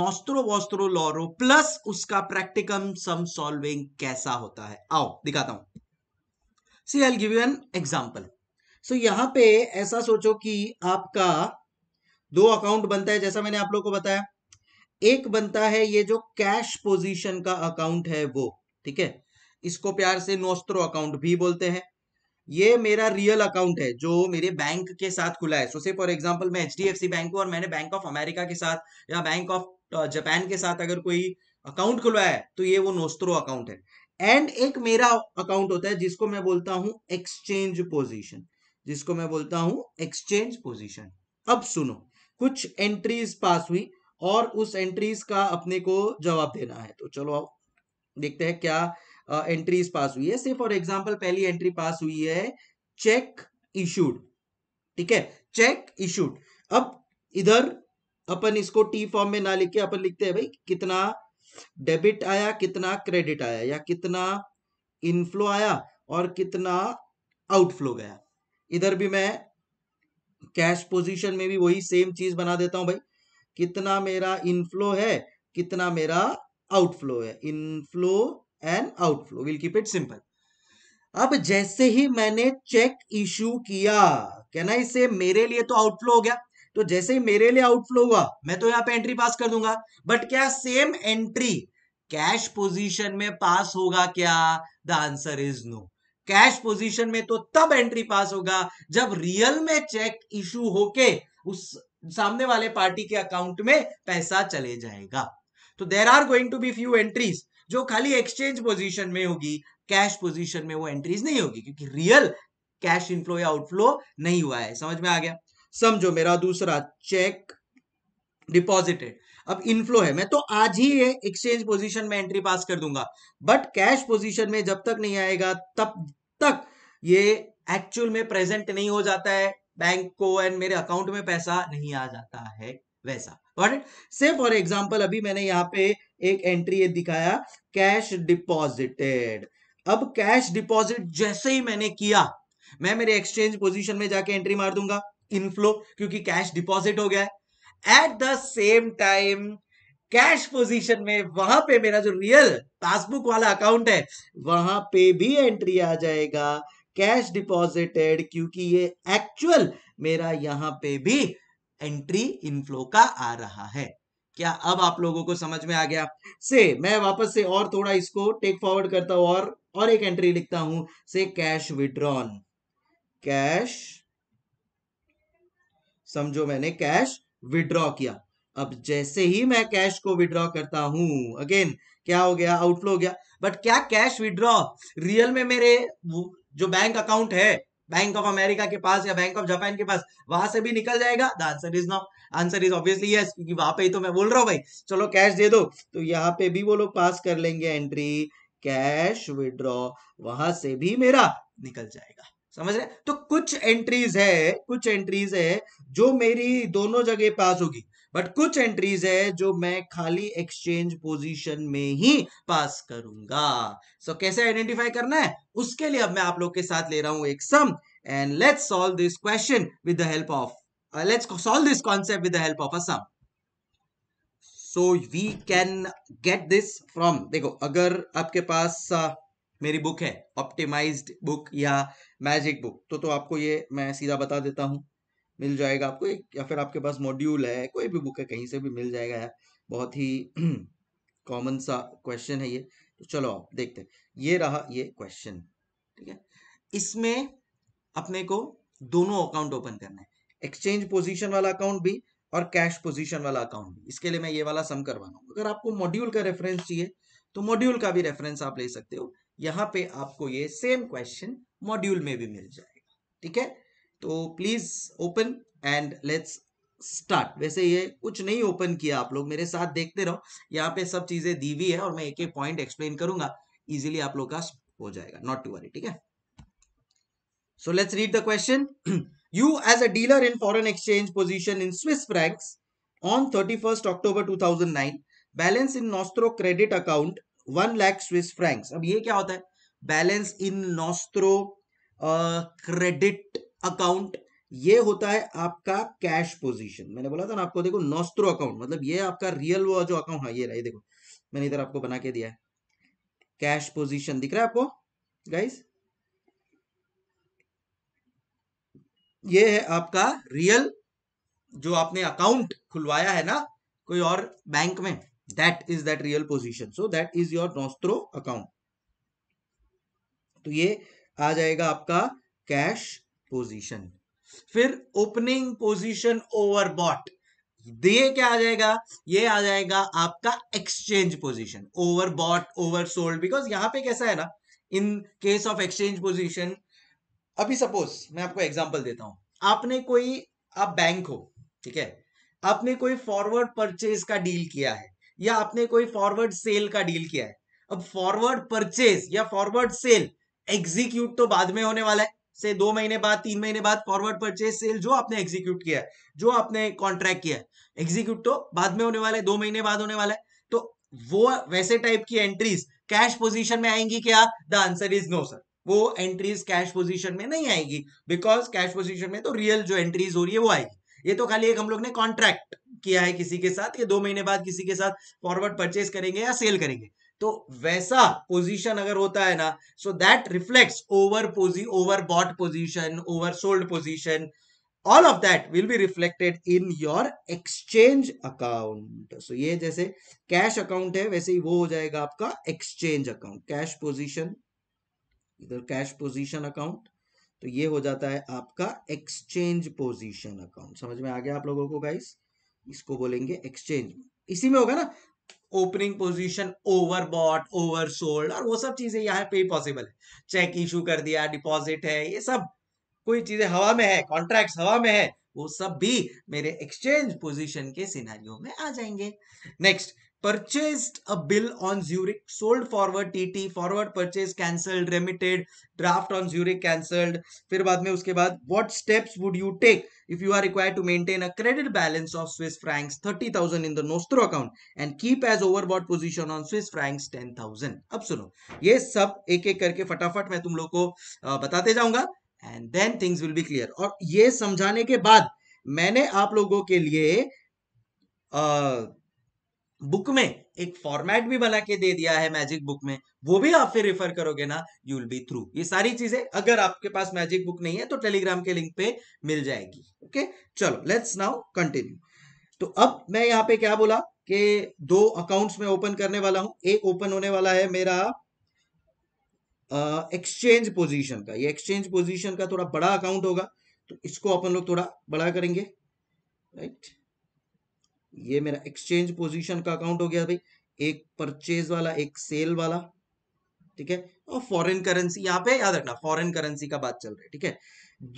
नोस्त्रो वोस्त्रो लॉरो प्लस उसका प्रैक्टिकम सम सॉल्विंग कैसा होता है आओ दिखाता हूं see I give you an example so यहाँ पे ऐसा सोचो कि आपका दो अकाउंट बनता है जैसा मैंने आप लोग को बताया एक बनता है ये जो कैश पोजीशन का अकाउंट है वो ठीक है इसको प्यार से नोस्त्रो अकाउंट भी बोलते हैं ये मेरा रियल अकाउंट है जो मेरे बैंक के साथ खुला है सो से फॉर एग्जांपल मैं एच डी बैंक हूँ और मैंने बैंक ऑफ अमेरिका के साथ या बैंक ऑफ जापान के साथ अगर कोई अकाउंट खुलवाया है तो ये वो नोस्त्रो अकाउंट है एंड एक मेरा अकाउंट होता है जिसको मैं बोलता हूं एक्सचेंज पोजीशन जिसको मैं बोलता हूं एक्सचेंज पोजीशन अब सुनो कुछ एंट्रीज पास हुई और उस एंट्रीज का अपने को जवाब देना है तो चलो आओ देखते हैं क्या एंट्रीज पास हुई है से फॉर एग्जाम्पल पहली एंट्री पास हुई है चेक इशूड ठीक है चेक इशूड अब इधर अपन इसको टी फॉर्म में ना लिख के अपन लिखते हैं भाई कितना डेबिट आया कितना क्रेडिट आया या कितना इनफ्लो आया और कितना आउटफ्लो गया इधर भी मैं कैश पोजीशन में भी वही सेम चीज बना देता हूं भाई कितना मेरा इनफ्लो है कितना मेरा आउटफ्लो है inflow and outflow will keep it simple अब जैसे ही मैंने चेक इश्यू किया कहना इसे मेरे लिए तो आउटफ्लो हो गया तो जैसे ही मेरे लिए आउटफ्लो हुआ मैं तो यहाँ पे एंट्री पास कर दूंगा बट क्या सेम एंट्री कैश पोजीशन में पास होगा क्या the answer is no cash position में तो तब एंट्री पास होगा जब रियल में चेक इशू होके उस सामने वाले पार्टी के अकाउंट में पैसा चले जाएगा तो there are going to be few entries जो खाली एक्सचेंज पोजीशन में होगी कैश पोजीशन में वो एंट्रीज नहीं होगी क्योंकि रियल कैश इनफ्लो या आउटफ्लो नहीं हुआ है समझ में आ गया समझो मेरा दूसरा चेक डिपॉजिटेड अब इनफ्लो है मैं तो आज ही ये एक्सचेंज पोजीशन में एंट्री पास कर दूंगा बट कैश पोजीशन में जब तक नहीं आएगा तब तक ये एक्चुअल में प्रेजेंट नहीं हो जाता है बैंक को एंड मेरे अकाउंट में पैसा नहीं आ जाता है वैसा बट से फॉर एग्जाम्पल अभी मैंने यहाँ पे एक एंट्री दिखाया कैश डिपॉजिटेड अब कैश डिपॉजिट जैसे ही मैंने किया मैं मेरे एक्सचेंज पोजीशन में जाके एंट्री मार दूंगा इनफ्लो क्योंकि कैश डिपॉजिट हो गया है at the same time cash position में वहां पे मेरा जो रियल पासबुक वाला अकाउंट है वहां पे भी एंट्री आ जाएगा कैश डिपॉजिटेड क्योंकि ये एक्चुअल मेरा यहां पे भी एंट्री इनफ्लो का आ रहा है क्या अब आप लोगों को समझ में आ गया से मैं वापस से और थोड़ा इसको टेक फॉरवर्ड करता हूं और और एक एंट्री लिखता हूं से कैश विड्रॉन कैश समझो मैंने कैश विड्रॉ किया अब जैसे ही मैं कैश को विड्रॉ करता हूं अगेन क्या हो गया आउटफ्लो हो गया बट क्या कैश विड्रॉ रियल में मेरे जो बैंक अकाउंट है बैंक ऑफ अमेरिका के पास या बैंक ऑफ जापान के पास वहां से भी निकल जाएगा the answer is not answer is obviously yes क्योंकि वहां पे ही तो मैं बोल रहा हूँ भाई चलो कैश दे दो तो यहाँ पे भी वो लोग पास कर लेंगे एंट्री कैश विड्रॉ वहां से भी मेरा निकल जाएगा समझ रहे तो कुछ एंट्रीज है कुछ एंट्रीज है जो मेरी दोनों जगह पास होगी बट कुछ एंट्रीज है जो मैं खाली एक्सचेंज पोजीशन में ही पास करूंगा सो so, कैसे आइडेंटिफाई करना है उसके लिए अब मैं आप लोग के साथ ले रहा हूं एक sum and let's solve this question with the help of let's solve this concept with the help of a sum so we can get this from देखो अगर आपके पास uh, मेरी बुक है ऑप्टिमाइज्ड बुक या मैजिक बुक तो तो आपको ये मैं सीधा बता देता हूँ मिल जाएगा आपको एक या फिर आपके पास मॉड्यूल है कोई भी बुक है कहीं से भी मिल जाएगा यार बहुत ही कॉमन [CLEARS THROAT] सा क्वेश्चन है ये तो चलो आप देखते ये रहा ये क्वेश्चन ठीक है इसमें अपने को दोनों अकाउंट ओपन करना है एक्सचेंज पोजिशन वाला अकाउंट भी और कैश पोजिशन वाला अकाउंट भी इसके लिए मैं ये वाला सम करवाना हूँ अगर आपको मॉड्यूल का रेफरेंस चाहिए तो मॉड्यूल का भी रेफरेंस आप ले सकते हो यहाँ पे आपको ये सेम क्वेश्चन मॉड्यूल में भी मिल जाएगा ठीक है तो please open and let's start वैसे ये कुछ नहीं ओपन किया आप लोग मेरे साथ देखते रहो यहाँ पे सब चीजें दी हुई है और मैं एक एक पॉइंट एक्सप्लेन करूंगा इजिली आप लोग का हो जाएगा नॉट टू वरी ठीक है so let's read the question you as a dealer in foreign exchange position in Swiss francs on 31st October 2009 balance in Nostro credit account 1 lakh Swiss francs अब ये क्या होता है balance in nostro credit account ये होता है आपका कैश पोजीशन मैंने बोला था ना आपको देखो नोस्त्रो अकाउंट मतलब ये आपका रियल वो जो अकाउंट है हाँ, ये रहा ये देखो मैंने इधर आपको बना के दिया है कैश पोजीशन दिख रहा है आपको गाइस ये है आपका रियल जो आपने अकाउंट खुलवाया है ना कोई और बैंक में that is that real position so that is your nostro account तो ये आ जाएगा आपका कैश पोजीशन फिर ओपनिंग पोजीशन बॉट ये क्या आ जाएगा ये आ जाएगा आपका exchange position over sold because यहां पे कैसा है ना in case of exchange position अभी सपोज मैं आपको एग्जांपल देता हूं आपने कोई आप बैंक हो ठीक है आपने कोई फॉरवर्ड परचेज का डील किया है या आपने कोई फॉरवर्ड सेल का डील किया है अब फॉरवर्ड परचेज या फॉरवर्ड सेल एग्जीक्यूट तो बाद में होने वाला है से दो महीने बाद तीन महीने बाद फॉरवर्ड परचेज सेल जो आपने एग्जीक्यूट किया है जो आपने कॉन्ट्रैक्ट किया है एग्जीक्यूट तो बाद में होने वाला है दो महीने बाद होने वाला है तो वो वैसे टाइप की एंट्रीज कैश पोजिशन में आएंगी क्या the answer is no sir वो एंट्रीज कैश पोजीशन में नहीं आएगी बिकॉज कैश पोजीशन में तो रियल जो एंट्रीज हो रही है वो आएगी ये तो खाली एक हम लोग ने कॉन्ट्रैक्ट किया है किसी के साथ ये दो महीने बाद किसी के साथ फॉरवर्ड परचेज करेंगे या सेल करेंगे तो वैसा पोजीशन अगर होता है ना सो दैट रिफ्लेक्ट्स ओवर पोजी over bought position over sold position all of that will be reflected in your exchange account so ये जैसे कैश अकाउंट है वैसे ही वो हो जाएगा आपका एक्सचेंज अकाउंट कैश पोजिशन इधर कैश पोजिशन अकाउंट तो ये हो जाता है आपका एक्सचेंज पोजीशन अकाउंट समझ में आ गया आप लोगों को गाइस इसको बोलेंगे एक्सचेंज इसी में होगा ना opening position over bought over sold और वो सब चीजें यहाँ पे पॉसिबल है चेक इशू कर दिया डिपॉजिट है ये सब कोई चीजें हवा में है कॉन्ट्रैक्ट हवा में है वो सब भी मेरे एक्सचेंज पोजिशन के सिनारियों में आ जाएंगे next purchase a bill on Zurich sold forward T T forward purchase cancelled remitted draft on Zurich cancelled फिर बाद में उसके बाद what steps would you take if you are required to maintain a credit balance of Swiss francs 30,000 in the Nostro account and keep as overbought position on Swiss francs 10,000. अब सुनो ये सब एक एक करके फटाफट मैं तुम लोग को बताते जाऊंगा and then things will be clear और ये समझाने के बाद मैंने आप लोगों के लिए आ, बुक में एक फॉर्मेट भी बना के दे दिया है मैजिक बुक में वो भी आप फिर रिफर करोगे ना यू विल बी थ्रू ये सारी चीजें अगर आपके पास मैजिक बुक नहीं है तो टेलीग्राम के लिंक पे मिल जाएगी ओके चलो लेट्स नाउ कंटिन्यू तो अब मैं यहाँ पे क्या बोला कि दो अकाउंट्स में ओपन करने वाला हूं एक ओपन होने वाला है मेरा एक्सचेंज uh, पोजीशन का ये एक्सचेंज पोजीशन का थोड़ा बड़ा अकाउंट होगा तो इसको अपन लोग थोड़ा बड़ा करेंगे राइट right? ये मेरा एक्सचेंज पोजीशन का अकाउंट हो गया भाई एक परचेज वाला एक सेल वाला ठीक है और फॉरेन करेंसी यहाँ पे याद रखना फॉरेन करेंसी का बात चल रहा है ठीक है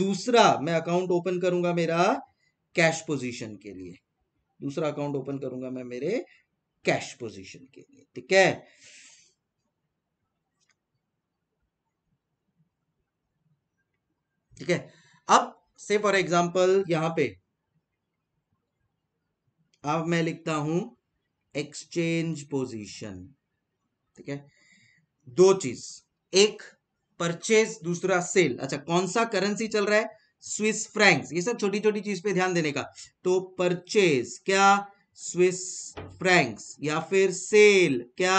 दूसरा मैं अकाउंट ओपन करूंगा मेरा कैश पोजीशन के लिए दूसरा अकाउंट ओपन करूंगा मैं मेरे कैश पोजीशन के लिए ठीक है ठीक है अब से फॉर एग्जाम्पल यहां पे अब मैं लिखता हूं एक्सचेंज पोजीशन ठीक है दो चीज एक परचेज दूसरा सेल अच्छा कौन सा करेंसी चल रहा है स्विस फ्रैंक्स ये सब छोटी छोटी चीज पे ध्यान देने का तो परचेज क्या स्विस फ्रैंक्स या फिर सेल क्या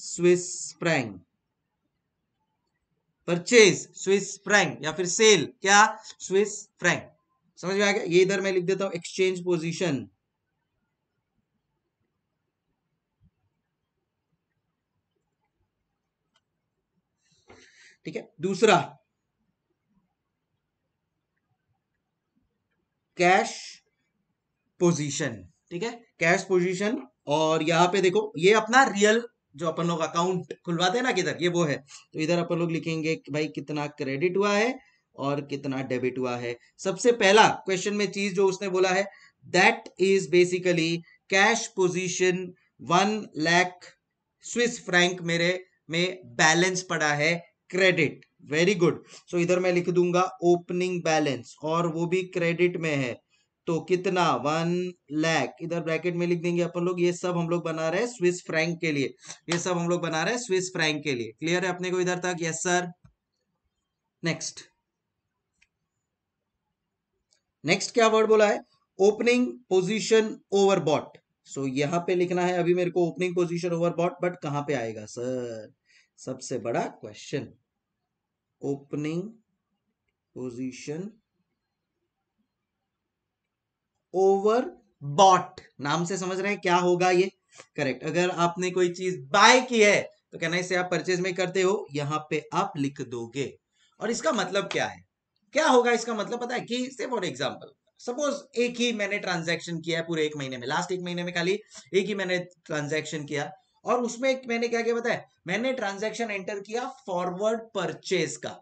Swiss franc purchase Swiss franc या फिर सेल क्या स्विस फ्रैंक समझ में आ गया ये इधर मैं लिख देता हूं एक्सचेंज पोजीशन ठीक है दूसरा कैश पोजीशन ठीक है कैश पोजीशन और यहां पे देखो ये अपना रियल जो अपन लोग अकाउंट खुलवाते हैं ना किधर ये वो है तो इधर अपन लोग लिखेंगे कि भाई कितना क्रेडिट हुआ है और कितना डेबिट हुआ है सबसे पहला क्वेश्चन में चीज जो उसने बोला है that is basically cash position one lakh Swiss franc मेरे में बैलेंस पड़ा है क्रेडिट वेरी गुड सो इधर मैं लिख दूंगा ओपनिंग बैलेंस और वो भी क्रेडिट में है तो कितना वन लैख इधर ब्रैकेट में लिख देंगे अपन लोग ये सब हम लोग बना रहे हैं स्विस फ्रैंक के लिए ये सब हम लोग बना रहे हैं स्विस फ्रैंक के लिए क्लियर है अपने को इधर तक यस सर नेक्स्ट नेक्स्ट क्या वर्ड बोला है ओपनिंग ओवर बॉट सो यहां पे लिखना है अभी मेरे को ओपनिंग ओवर बॉट बट कहां पे आएगा सर सबसे बड़ा question opening position over bought नाम से समझ रहे हैं क्या होगा ये करेक्ट अगर आपने कोई चीज बाय की है तो कहना इसे आप परचेज में करते हो यहां पे आप लिख दोगे और इसका मतलब क्या है क्या होगा इसका मतलब पता है कि से फॉर एग्जाम्पल सपोज एक ही मैंने ट्रांजेक्शन किया है पूरे एक महीने में लास्ट एक महीने में खाली एक ही मैंने ट्रांजेक्शन किया और उसमें एक मैंने क्या क्या बताया मैंने ट्रांजेक्शन एंटर किया फॉरवर्ड परचेज का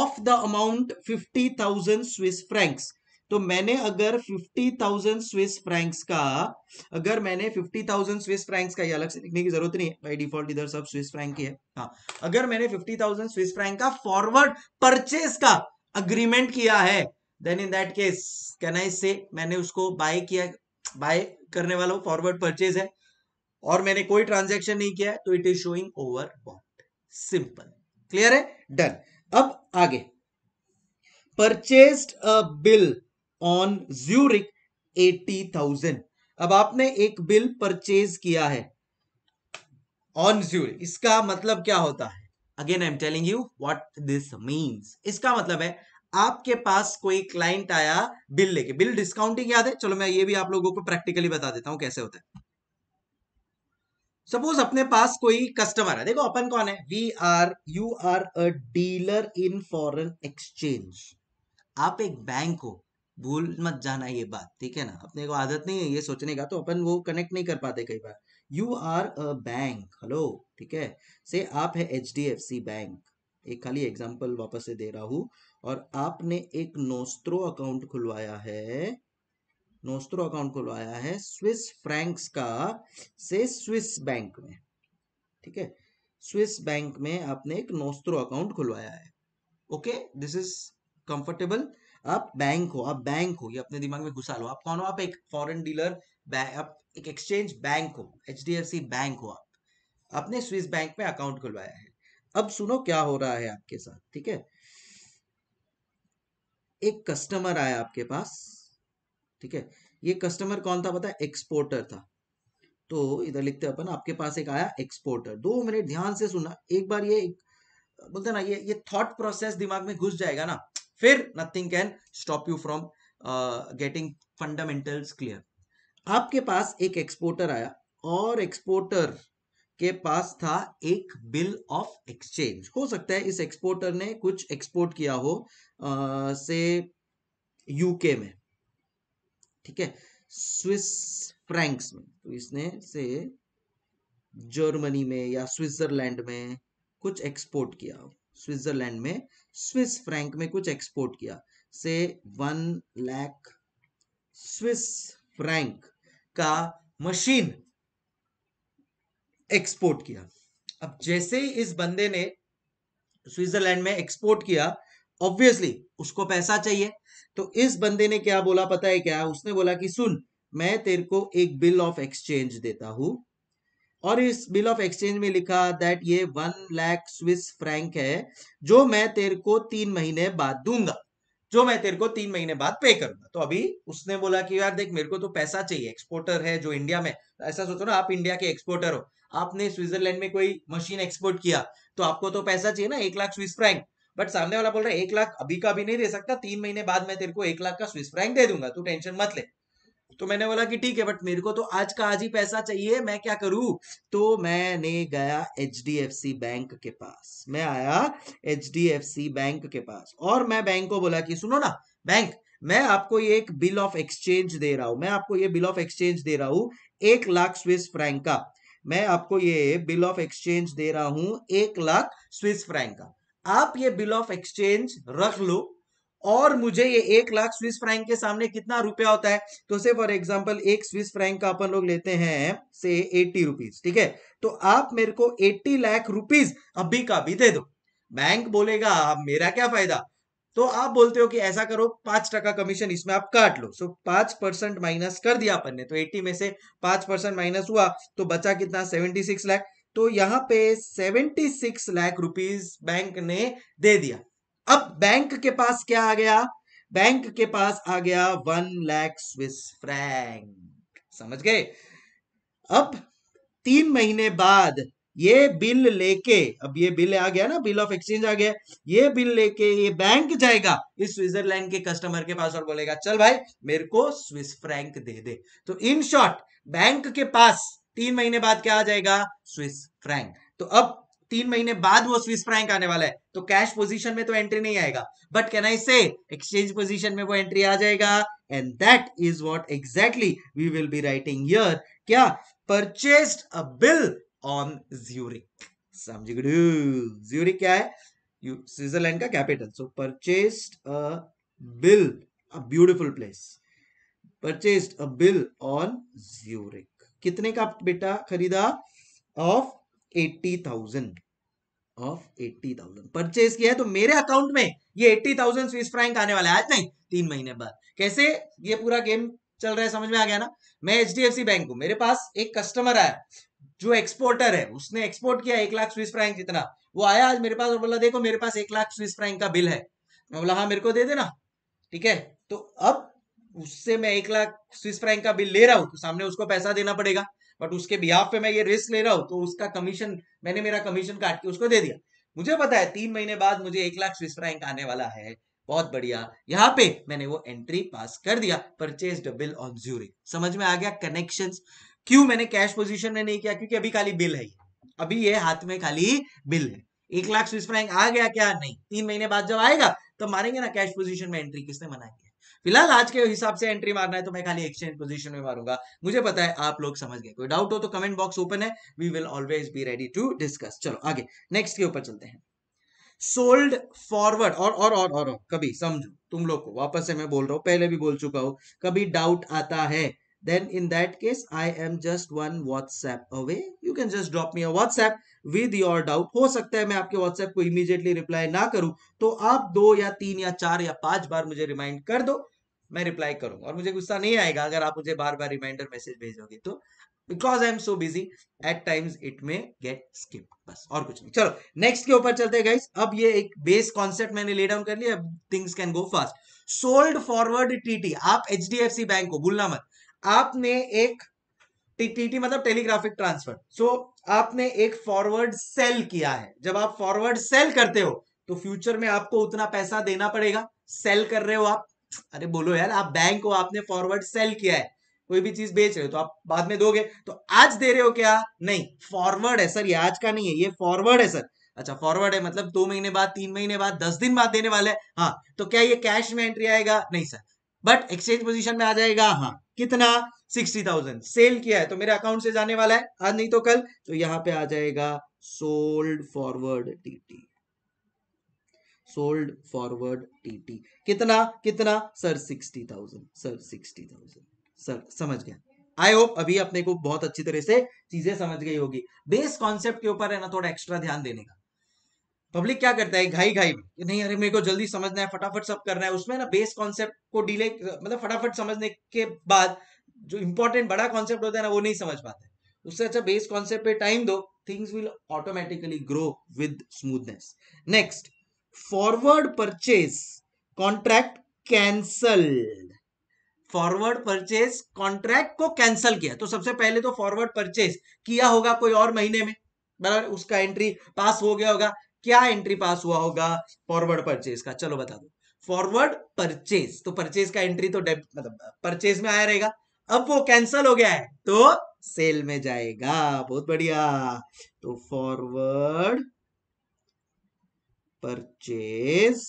of the amount fifty thousand Swiss francs तो मैंने अगर फिफ्टी थाउजेंड स्विस फ्रैंक्स का अगर मैंने फिफ्टी थाउजेंड स्विस फ्रैंक्स का ये अलग से लिखने की जरूरत नहीं है बाई डिफॉल्ट इधर सब स्विस फ्रैंक ही है हाँ अगर मैंने फिफ्टी थाउजेंड स्विस फ्रैंक का फॉरवर्ड परचेज का अग्रीमेंट किया है then in that case can I say मैंने उसको बाय किया बाय करने वाला फॉरवर्ड परचेज है और मैंने कोई ट्रांजेक्शन नहीं किया है तो it is showing over bond simple clear है डन अब आगे purchased a bill on Zurich eighty thousand अब आपने एक बिल परचेज किया है ऑन ज्यूरिक इसका मतलब क्या होता है again I am telling you what this means इसका मतलब है आपके पास कोई क्लाइंट आया बिल लेके बिल डिस्काउंटिंग याद है चलो मैं ये भी आप लोगों को प्रैक्टिकली बता देता हूं कैसे होता है सपोज अपने पास कोई कस्टमर है देखो अपन कौन है we are you are a dealer in foreign exchange आप एक बैंक हो भूल मत जाना ये बात ठीक है ना अपने को आदत नहीं है ये सोचने का तो अपन वो कनेक्ट नहीं कर पाते कई बार you are a bank hello ठीक है से आप है H D F C bank एक खाली एग्जाम्पल वापस से दे रहा हूं और आपने एक नोस्त्रो अकाउंट खुलवाया है नोस्त्रो अकाउंट खुलवाया है स्विस फ्रैंक्स का से स्विस बैंक में ठीक है स्विस बैंक में आपने एक नोस्त्रो अकाउंट खुलवाया है ओके दिस इज कंफर्टेबल आप बैंक हो आप बैंक हो ये अपने दिमाग में घुसा लो आप कौन हो आप एक फॉरेन डीलर आप एक एक्सचेंज बैंक हो एच बैंक हो आप आपने स्विस बैंक में अकाउंट खुलवाया है अब सुनो क्या हो रहा है आपके साथ ठीक है एक कस्टमर आया आपके पास ठीक है ये कस्टमर कौन था है एक्सपोर्टर था तो इधर लिखते अपन आपके पास एक आया एक्सपोर्टर दो मिनट ध्यान से सुनना एक बार ये एक, बोलते ना ये ये थॉट प्रोसेस दिमाग में घुस जाएगा ना फिर nothing can stop you from getting fundamentals clear आपके पास एक एक्सपोर्टर आया और एक्सपोर्टर के पास था एक बिल ऑफ एक्सचेंज हो सकता है इस एक्सपोर्टर ने कुछ एक्सपोर्ट किया हो आ, uh, से यूके में ठीक है स्विस फ्रैंक्स में तो इसने से जर्मनी में या स्विट्जरलैंड में कुछ एक्सपोर्ट किया स्विट्जरलैंड में स्विस फ्रैंक में कुछ एक्सपोर्ट किया say one lakh Swiss franc का मशीन एक्सपोर्ट किया अब जैसे ही इस बंदे ने स्विट्जरलैंड में एक्सपोर्ट किया ऑब्वियसली उसको पैसा चाहिए तो इस बंदे ने क्या बोला पता है क्या उसने बोला कि सुन मैं तेरे को एक बिल ऑफ एक्सचेंज देता हूं और इस बिल ऑफ एक्सचेंज में लिखा दैट ये वन लैख स्विस फ्रैंक है जो मैं तेरे को तीन महीने बाद दूंगा जो मैं तेरे को तीन महीने बाद पे करूंगा तो अभी उसने बोला कि यार देख मेरे को तो पैसा चाहिए एक्सपोर्टर है जो इंडिया में तो ऐसा सोचो ना आप इंडिया के एक्सपोर्टर हो आपने स्विट्जरलैंड में कोई मशीन एक्सपोर्ट किया तो आपको तो पैसा चाहिए ना एक लाख स्विस फ्रैंक बट सामने वाला बोल रहा है एक लाख अभी का भी नहीं दे सकता तीन महीने बाद मैं तेरे को एक लाख का स्विस फ्रैंक दे दूंगा तू टेंशन मत ले तो मैंने बोला कि ठीक है बट मेरे को तो आज का आज ही पैसा चाहिए मैं क्या करूं तो मैंने गया एच बैंक के पास मैं आया एच बैंक के पास और मैं बैंक को बोला कि सुनो ना बैंक मैं आपको ये एक बिल ऑफ एक्सचेंज दे रहा हूं मैं आपको ये बिल ऑफ एक्सचेंज दे रहा हूं एक लाख स्विस फ्रैंक का मैं आपको ये बिल ऑफ एक्सचेंज दे रहा हूं एक लाख स्विस फ्रैंक का आप ये बिल ऑफ एक्सचेंज रख लो और मुझे ये एक लाख स्विस फ्रैंक के सामने कितना रुपया होता है तो से फॉर एग्जाम्पल एक स्विस फ्रैंक का अपन लोग लेते हैं से एट्टी रुपीज ठीक है तो आप मेरे को एट्टी लाख रुपीज अभी का भी दे दो बैंक बोलेगा मेरा क्या फायदा तो आप बोलते हो कि ऐसा करो पांच टका कमीशन इसमें आप काट लो सो पांच परसेंट माइनस कर दिया अपन ने तो एट्टी में से पांच परसेंट माइनस हुआ तो बचा कितना सेवेंटी सिक्स लाख तो यहां पे 76 लाख रुपीस बैंक ने दे दिया अब बैंक के पास क्या आ गया बैंक के पास आ गया वन लाख स्विस फ्रैंक समझ गए अब तीन महीने बाद ये बिल लेके अब ये बिल आ गया ना बिल ऑफ एक्सचेंज आ गया ये बिल लेके ये बैंक जाएगा इस स्विट्जरलैंड के कस्टमर के पास और बोलेगा चल भाई मेरे को स्विस फ्रैंक दे दे तो इन शॉर्ट बैंक के पास तीन महीने बाद क्या आ जाएगा स्विस फ्रैंक तो अब तीन महीने बाद वो स्विस फ्रैंक आने वाला है तो कैश पोजीशन में तो एंट्री नहीं आएगा बट कैन आई से एक्सचेंज पोजीशन में वो एंट्री आ जाएगा and that is what exactly we will be writing here क्या purchased a bill on Zurich समझ ज्यूरिक क्या है स्विट्जरलैंड का capital so purchased a bill a beautiful place purchased a bill on Zurich कितने का बेटा खरीदा of eighty thousand of eighty thousand purchase किया है तो मेरे अकाउंट में ये एट्टी थाउजेंड स्विस फ्रैंक आने वाला है आज नहीं तीन महीने बाद कैसे ये पूरा गेम चल रहा है समझ में आ गया ना मैं H D F C bank हूं मेरे पास एक कस्टमर आया जो एक्सपोर्टर है उसने एक्सपोर्ट किया एक लाख स्विस फ्रैंक जितना वो आया आज मेरे पास और बोला देखो मेरे पास एक लाख स्विस फ्रैंक का बिल है मैं बोला हाँ मेरे को दे देना ठीक है तो अब उससे मैं एक लाख स्विस फ्रैंक का बिल ले रहा हूँ तो सामने उसको पैसा देना पड़ेगा बट उसके बिहाफ पे मैं ये रिस्क ले रहा हूँ तो उसका कमीशन मैंने मेरा कमीशन काट के उसको दे दिया मुझे पता है तीन महीने बाद मुझे एक लाख स्विस फ्रैंक आने वाला है बहुत बढ़िया यहाँ पे मैंने वो एंट्री पास कर दिया परचेज बिल ऑन ज्यूरी समझ में आ गया कनेक्शन क्यों मैंने कैश पोजिशन में नहीं किया क्योंकि अभी खाली बिल है अभी ये हाथ में खाली बिल है एक लाख स्विस फ्रैंक आ गया क्या नहीं तीन महीने बाद जब आएगा तब तो मारेंगे ना कैश पोजिशन में एंट्री किसने मना किया फिलहाल आज के हिसाब से एंट्री मारना है तो मैं खाली एक्सचेंज पोजिशन में मारूंगा मुझे पता है आप लोग समझ गए कोई डाउट हो तो कमेंट बॉक्स ओपन है we will always be ready to discuss चलो आगे नेक्स्ट के ऊपर चलते हैं सोल्ड फॉरवर्ड और और और और कभी समझो तुम लोग को वापस से मैं बोल रहा हूं पहले भी बोल चुका हूं कभी डाउट आता है then in that case I am just one WhatsApp away. You can just drop me a WhatsApp with your doubt. हो सकता है मैं आपके WhatsApp को immediately reply ना करूं तो आप दो या तीन या चार या पांच बार मुझे remind कर दो मैं रिप्लाई करूंगा और मुझे गुस्सा नहीं आएगा अगर आप मुझे बार बार रिमाइंडर मैसेज भेजोगे तो because I am so busy at times it may get skip बस और कुछ नहीं चलो नेक्स्ट के ऊपर चलते हैं गाइस अब ये एक बेस कॉन्सेप्ट मैंने ले डाउन कर लिया things can go fast sold forward TT आप एच बैंक को भूलना मत आपने एक टीटीटी मतलब टेलीग्राफिक ट्रांसफर सो आपने एक फॉरवर्ड सेल किया है जब आप फॉरवर्ड सेल करते हो तो फ्यूचर में आपको उतना पैसा देना पड़ेगा सेल कर रहे हो आप अरे बोलो यार आप बैंक हो आपने फॉरवर्ड सेल किया है कोई भी चीज बेच रहे हो तो आप बाद में दोगे तो आज दे रहे हो क्या नहीं फॉरवर्ड है सर ये आज का नहीं है ये फॉरवर्ड है सर अच्छा फॉरवर्ड है मतलब दो महीने बाद तीन महीने बाद दस दिन बाद देने वाले हाँ तो क्या ये कैश में एंट्री आएगा नहीं सर बट एक्सचेंज पोजीशन में आ जाएगा हाँ कितना सिक्सटी थाउजेंड सेल किया है तो मेरे अकाउंट से जाने वाला है आज नहीं तो कल तो यहाँ पे आ जाएगा sold forward TT sold forward TT कितना कितना sir sixty thousand sir sixty thousand sir समझ गया आई होप अभी अपने को बहुत अच्छी तरह से चीजें समझ गई होगी बेस कॉन्सेप्ट के ऊपर है ना थोड़ा एक्स्ट्रा ध्यान देने का पब्लिक क्या करता है घाई घाई नहीं अरे मेरे को जल्दी समझना है फटाफट सब करना है उसमें ना बेस कॉन्सेप्ट को डिले मतलब फटाफट समझने के बाद जो इंपॉर्टेंट बड़ा कॉन्सेप्ट होता है ना वो नहीं समझ पाते उससे अच्छा बेस कॉन्सेप्ट पे टाइम दो things will automatically grow with smoothness next forward purchase contract cancel forward purchase contract को कैंसल किया तो सबसे पहले तो फॉरवर्ड परचेज किया होगा कोई और महीने में बराबर उसका एंट्री पास हो गया होगा क्या एंट्री पास हुआ होगा फॉरवर्ड परचेज का चलो बता दो फॉरवर्ड परचेज तो परचेज का एंट्री तो मतलब परचेज में आया रहेगा अब वो कैंसल हो गया है तो सेल में जाएगा बहुत बढ़िया तो फॉरवर्ड परचेज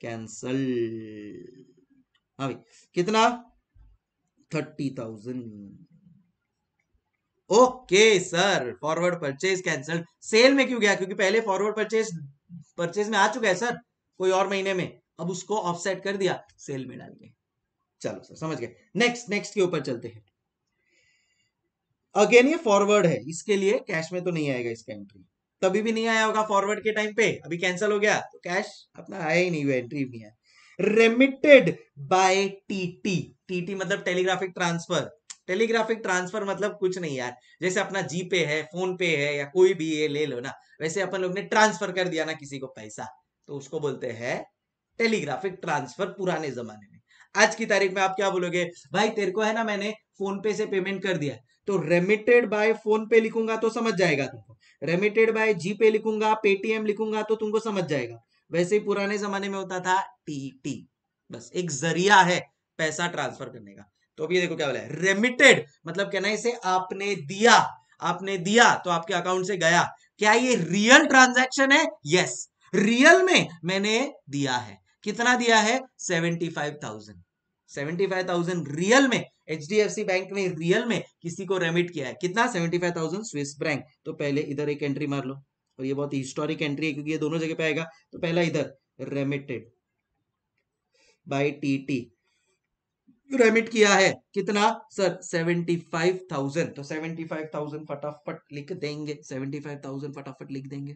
कैंसल हाँ भाई कितना thirty thousand okay sir forward purchase cancel sale में क्यों गया क्योंकि पहले फॉरवर्ड परचेज परचेज में आ चुका है सर कोई और महीने में अब उसको ऑफसेट कर दिया सेल में डाल गए चलो सर समझ गए नेक्स्ट नेक्स्ट के ऊपर चलते हैं अगेन ये फॉरवर्ड है इसके लिए कैश में तो नहीं आएगा इसका एंट्री तभी भी नहीं आया होगा फॉरवर्ड के टाइम पे अभी कैंसिल हो गया तो कैश अपना आया ही नहीं हुआ एंट्री नहीं आया रेमिटेड बाय टीटी टीटी मतलब टेलीग्राफिक ट्रांसफर टेलीग्राफिक ट्रांसफर मतलब कुछ नहीं यार जैसे अपना जी पे है फोन पे है या कोई भी ये ले लो ना वैसे अपन लोग ने ट्रांसफर कर दिया ना किसी को पैसा तो उसको बोलते हैं टेलीग्राफिक ट्रांसफर पुराने जमाने में आज की तारीख में आप क्या बोलोगे भाई तेरे को है ना मैंने फोन पे से पेमेंट कर दिया तो रेमिटेड बाय फोन पे लिखूंगा तो समझ जाएगा तुमको रेमिटेड बाय जी पे लिखूंगा पेटीएम लिखूंगा तो तुमको समझ जाएगा वैसे ही पुराने जमाने में होता था टी टी बस एक जरिया है पैसा ट्रांसफर करने का तो अभी देखो क्या बोला है रेमिटेड मतलब कहना इसे आपने दिया आपने दिया तो आपके अकाउंट से गया क्या ये रियल ट्रांजैक्शन है यस yes. रियल में मैंने दिया है कितना दिया है seventy five thousand seventy five thousand real में H D F C bank ने रियल में किसी को रेमिट किया है कितना seventy five thousand Swiss bank तो पहले इधर एक एंट्री मार लो और ये बहुत हिस्टोरिक एंट्री है क्योंकि ये दोनों जगह पे आएगा तो पहला इधर remitted by T T remit किया है कितना सर सेवेंटी फाइव थाउजेंड तो सेवेंटी फाइव थाउजेंड फटाफट लिख देंगे सेवेंटी फाइव थाउजेंड फटाफट लिख देंगे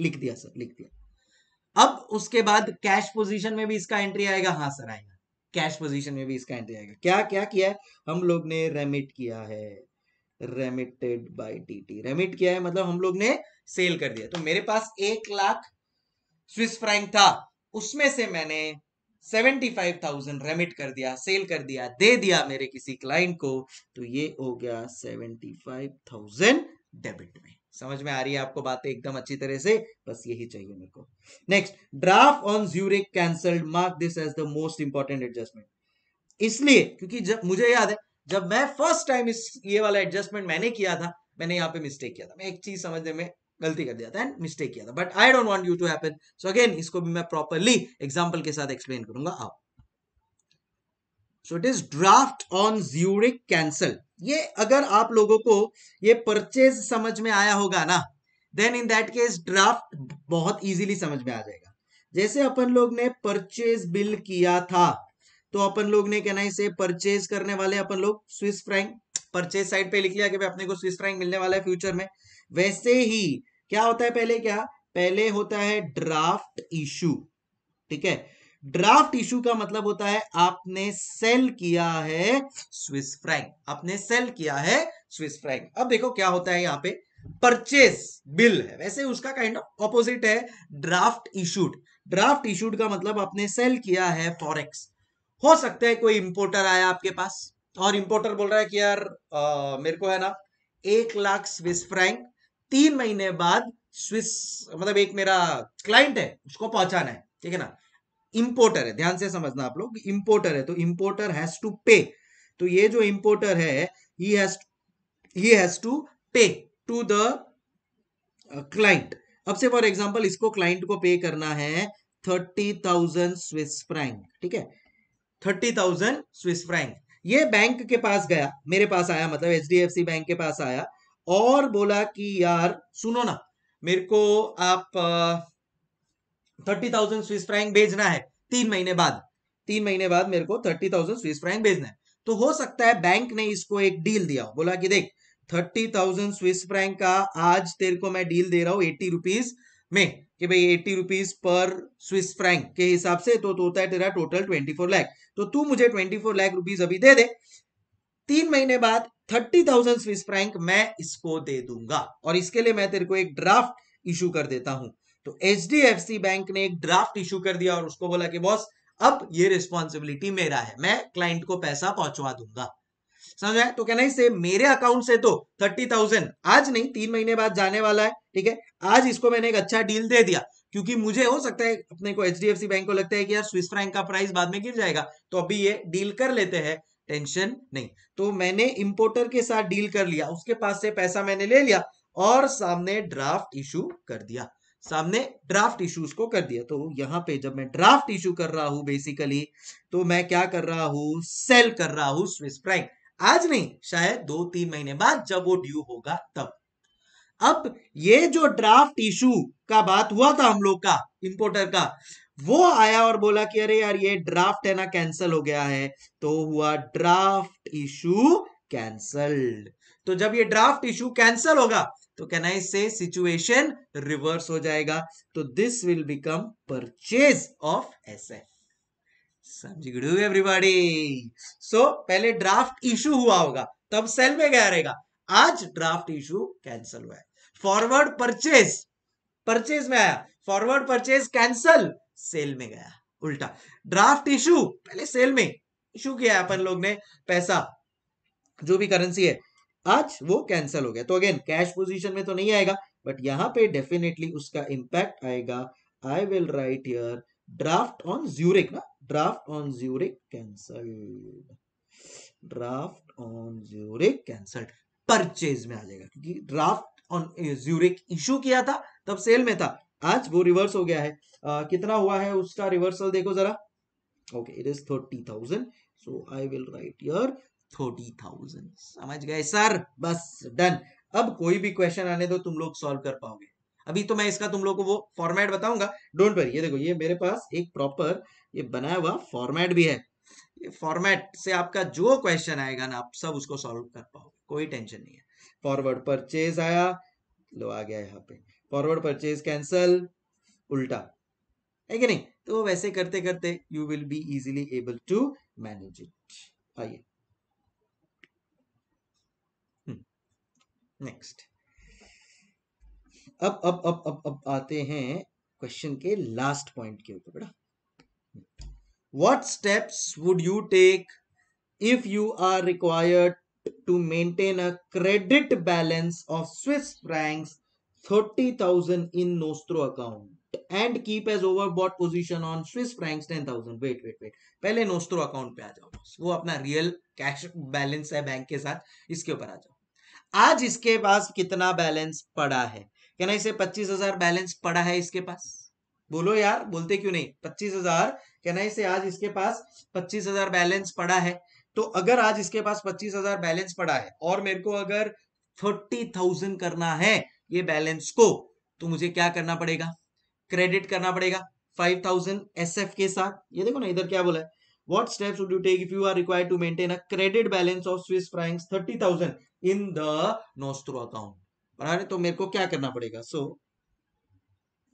लिख दिया सर लिख दिया अब उसके बाद कैश पोजीशन में भी इसका एंट्री आएगा हाँ सर आएगा कैश पोजीशन में भी इसका एंट्री आएगा क्या क्या किया है हम लोग ने रेमिट किया है रेमिटेड बाय टीटी रेमिट किया है मतलब हम लोग ने सेल कर दिया तो मेरे पास एक लाख स्विस फ्रैंक था उसमें से मैंने सेवेंटी फाइव थाउजेंड रेमिट कर दिया सेल कर दिया दे दिया मेरे किसी क्लाइंट को तो ये हो गया सेवेंटी फाइव थाउजेंड डेबिट में समझ में आ रही है आपको बातें एकदम अच्छी तरह से बस यही चाहिए मेरे को next draft on Zurich cancelled mark this as the most important adjustment इसलिए क्योंकि जब मुझे याद है जब मैं फर्स्ट टाइम इस ये वाला एडजस्टमेंट मैंने किया था मैंने यहाँ पे मिस्टेक किया था मैं एक चीज समझने में गलती कर दिया था एंड मिस्टेक किया था but I don't want you to happen so again इसको भी मैं प्रॉपरली एग्जांपल के साथ एक्सप्लेन करूंगा आओ so it is draft on Zurich cancel ये अगर आप लोगों को ये परचेज समझ में आया होगा ना then in that case draft बहुत इजीली समझ में आ जाएगा जैसे अपन लोग ने परचेज बिल किया था तो अपन लोग ने कहना इसे परचेज करने वाले अपन लोग स्विस फ्रैंक परचेज साइड पे लिख लिया कि भाई अपने को स्विस फ्रैंक मिलने वाला है फ्यूचर में वैसे ही क्या होता है पहले क्या पहले होता है ड्राफ्ट इशू ठीक है ड्राफ्ट इशू का मतलब होता है आपने सेल किया है स्विस फ्रैंक आपने सेल किया है स्विस फ्रैंक अब देखो क्या होता है यहाँ पे परचेस बिल है वैसे उसका काइंड ऑफ ऑपोजिट है ड्राफ्ट इशूड ड्राफ्ट इशूड का मतलब आपने सेल किया है फॉरेक्स हो सकता है कोई इंपोर्टर आया आपके पास और इंपोर्टर बोल रहा है कि यार आ, मेरे को है ना एक लाख स्विस फ्रैंक तीन महीने बाद स्विस मतलब एक मेरा क्लाइंट है उसको पहुंचाना है ठीक है ना इंपोर्टर है ध्यान से समझना आप लोग इंपोर्टर है तो इंपोर्टर हैज टू पे तो ये जो इंपोर्टर है he has to pay to the client अब से फॉर एग्जांपल इसको क्लाइंट को पे करना है थर्टी थाउजेंड स्विस फ्रैंक ठीक है थर्टी थाउजेंड स्विस फ्रैंक ये बैंक के पास गया मेरे पास आया मतलब एच बैंक के पास आया और बोला कि यार सुनो ना मेरे को आप थर्टी थाउजेंड स्विस फ्रैंक भेजना है तीन महीने बाद तीन महीने बाद मेरे को थर्टी थाउजेंड स्विस फ्रैंक भेजना है तो हो सकता है बैंक ने इसको एक डील दिया बोला कि देख थर्टी थाउजेंड स्विस फ्रैंक का आज तेरे को मैं डील दे रहा हूं एटी रुपीज में कि भाई एट्टी रुपीज पर स्विस फ्रैंक के हिसाब से तो, तो होता है तेरा टोटल ट्वेंटी फोर लैख तो तू मुझे ट्वेंटी फोर लैख रुपीज अभी दे दे तीन महीने बाद थर्टी थाउजेंड स्विस फ्रैंक मैं इसको दे दूंगा और इसके लिए मैं तेरे को एक ड्राफ्ट इशू कर देता हूं तो एच बैंक ने एक ड्राफ्ट इशू कर दिया और उसको बोला कि बॉस अब ये रिस्पॉन्सिबिलिटी मेरा है मैं क्लाइंट को पैसा पहुंचवा दूंगा समझ तो कहना से मेरे अकाउंट से तो थर्टी थाउजेंड आज नहीं तीन महीने बाद जाने वाला है ठीक है आज इसको मैंने एक अच्छा डील दे दिया क्योंकि मुझे हो सकता है अपने को एच बैंक को लगता है कि यार स्विस फ्रैंक का प्राइस बाद में गिर जाएगा तो अभी ये डील कर लेते हैं टेंशन नहीं तो मैंने इंपोर्टर के साथ डील कर लिया उसके पास से पैसा मैंने ले लिया और सामने ड्राफ्ट इशू कर दिया सामने ड्राफ्ट इशूज को कर दिया तो यहाँ पे जब मैं ड्राफ्ट इशू कर रहा हूं बेसिकली तो मैं क्या कर रहा हूं सेल कर रहा हूं स्विस फ्रैंक आज नहीं शायद दो तीन महीने बाद जब वो ड्यू होगा तब अब ये जो ड्राफ्ट इशू का बात हुआ था हम लोग का इंपोर्टर का वो आया और बोला कि अरे यार ये ड्राफ्ट है ना कैंसल हो गया है तो हुआ ड्राफ्ट इशू कैंसल्ड तो जब ये ड्राफ्ट इशू कैंसल होगा तो कैन आई से सिचुएशन रिवर्स हो जाएगा तो this will become purchase of SF समझी गए एवरीबॉडी सो पहले ड्राफ्ट इशू हुआ होगा तब सेल में गया रहेगा आज ड्राफ्ट इशू कैंसल हुआ है फॉरवर्ड परचेज परचेज में आया फॉरवर्ड परचेज कैंसल सेल में गया उल्टा ड्राफ्ट इशू पहले सेल में इशू किया है अपन लोग ने पैसा जो भी करेंसी है आज वो कैंसल हो गया तो अगेन कैश पोजीशन में तो नहीं आएगा बट यहां पे डेफिनेटली उसका इम्पैक्ट आएगा I will write here draft on Zurich ना draft on Zurich cancel draft on Zurich cancel purchase में आ जाएगा क्योंकि ड्राफ्ट ऑन ज्यूरिक इशू किया था तब सेल में था आज वो रिवर्स हो गया है आ, कितना हुआ है उसका रिवर्सल देखो जरा okay it is thirty thousand so I will write your thirty thousand समझ गए सर बस डन अब कोई भी क्वेश्चन आने दो तुम लोग सॉल्व कर पाओगे अभी तो मैं इसका तुम लोग को वो फॉर्मेट बताऊंगा डोंट वरी ये देखो ये मेरे पास एक प्रॉपर ये बनाया हुआ फॉर्मेट भी है ये फॉर्मेट से आपका जो क्वेश्चन आएगा ना आप सब उसको सॉल्व कर पाओगे कोई टेंशन नहीं है फॉरवर्ड परचेज आया लो आ गया यहाँ पे फॉरवर्ड परचेज कैंसल उल्टा है कि नहीं तो वैसे करते करते you will be easily able to manage it आइए नेक्स्ट हम्म। अब अब अब अब अब आते हैं क्वेश्चन के लास्ट पॉइंट के ऊपर बेटा what steps would you take if you are required to maintain a credit balance of Swiss francs 30,000 in Nostro account and keep as overbought position on Swiss francs 10,000. Wait, wait, wait. पहले Nostro अकाउंट पे आ जाओ वो अपना रियल कैश बैलेंस है बैंक के साथ इसके ऊपर आ जाओ आज इसके पास कितना बैलेंस पड़ा है क्या ना इसे 25,000 बैलेंस पड़ा है इसके पास बोलो यार बोलते क्यों नहीं 25,000 क्या ना इसे आज इसके पास 25,000 बैलेंस पड़ा है तो अगर आज इसके पास 25,000 बैलेंस पड़ा है और मेरे को अगर 30,000 करना है ये बैलेंस को तो मुझे क्या करना पड़ेगा क्रेडिट करना पड़ेगा फाइव थाउजेंड एस एफ के साथ ये देखो ना इधर क्या बोला है what step you if you are require to maintain a credit balance of Swiss thirty thousand in the nostro account बना तो मेरे को क्या करना पड़ेगा सो so,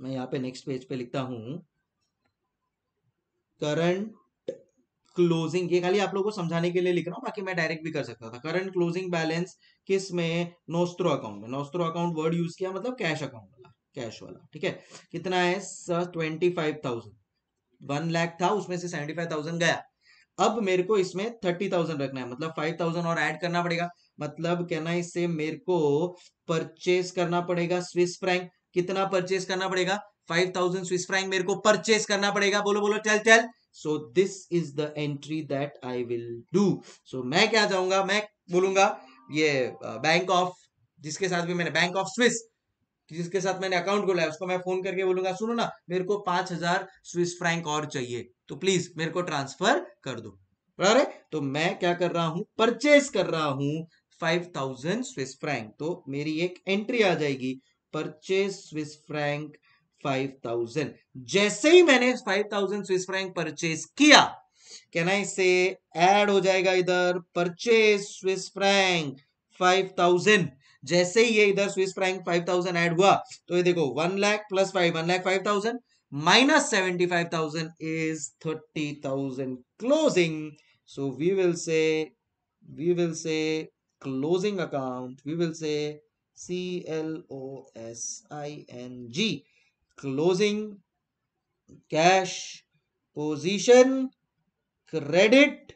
मैं यहां पे नेक्स्ट पेज पे लिखता हूं करंट क्लोजिंग ये खाली आप लोगों को समझाने के लिए लिख रहा हूँ बाकी मैं डायरेक्ट भी कर सकता था करंट क्लोजिंग बैलेंस किस में नोस्त्रो अकाउंट में नोस्त्रो अकाउंट वर्ड यूज किया मतलब कैश अकाउंट वाला कैश वाला ठीक है कितना है twenty five thousand one lakh था उसमें से सेवेंटी फाइव थाउजेंड गया अब मेरे को इसमें थर्टी थाउजेंड रखना है मतलब फाइव थाउजेंड और ऐड करना पड़ेगा मतलब कहना इससे मेरे को परचेस करना पड़ेगा स्विस फ्रैंक कितना परचेस करना पड़ेगा फाइव थाउजेंड स्विस फ्रैंक मेरे को परचेस करना पड़ेगा बोलो बोलो चल चल so this is the entry that I will do so मैं क्या जाऊंगा मैं बोलूंगा ये बैंक ऑफ जिसके साथ भी मैंने बैंक ऑफ स्विस जिसके साथ मैंने अकाउंट खोला है उसको मैं फोन करके बोलूंगा सुनो ना मेरे को पांच हजार स्विस फ्रैंक और चाहिए तो प्लीज मेरे को ट्रांसफर कर दो बराबर है तो मैं क्या कर रहा हूं परचेज कर रहा हूं फाइव थाउजेंड स्विस फ्रैंक तो मेरी एक एंट्री आ जाएगी purchase Swiss franc five thousand जैसे ही मैंने five thousand Swiss franc purchase किया आई से ऐड हो जाएगा इधर purchase Swiss franc five thousand जैसे ही ये इधर Swiss franc five thousand add हुआ तो ये देखो one lakh plus five one lakh five thousand 75,000 is 30,000 closing so we will say we will say closing account we will say C L O S I N G. Closing cash position credit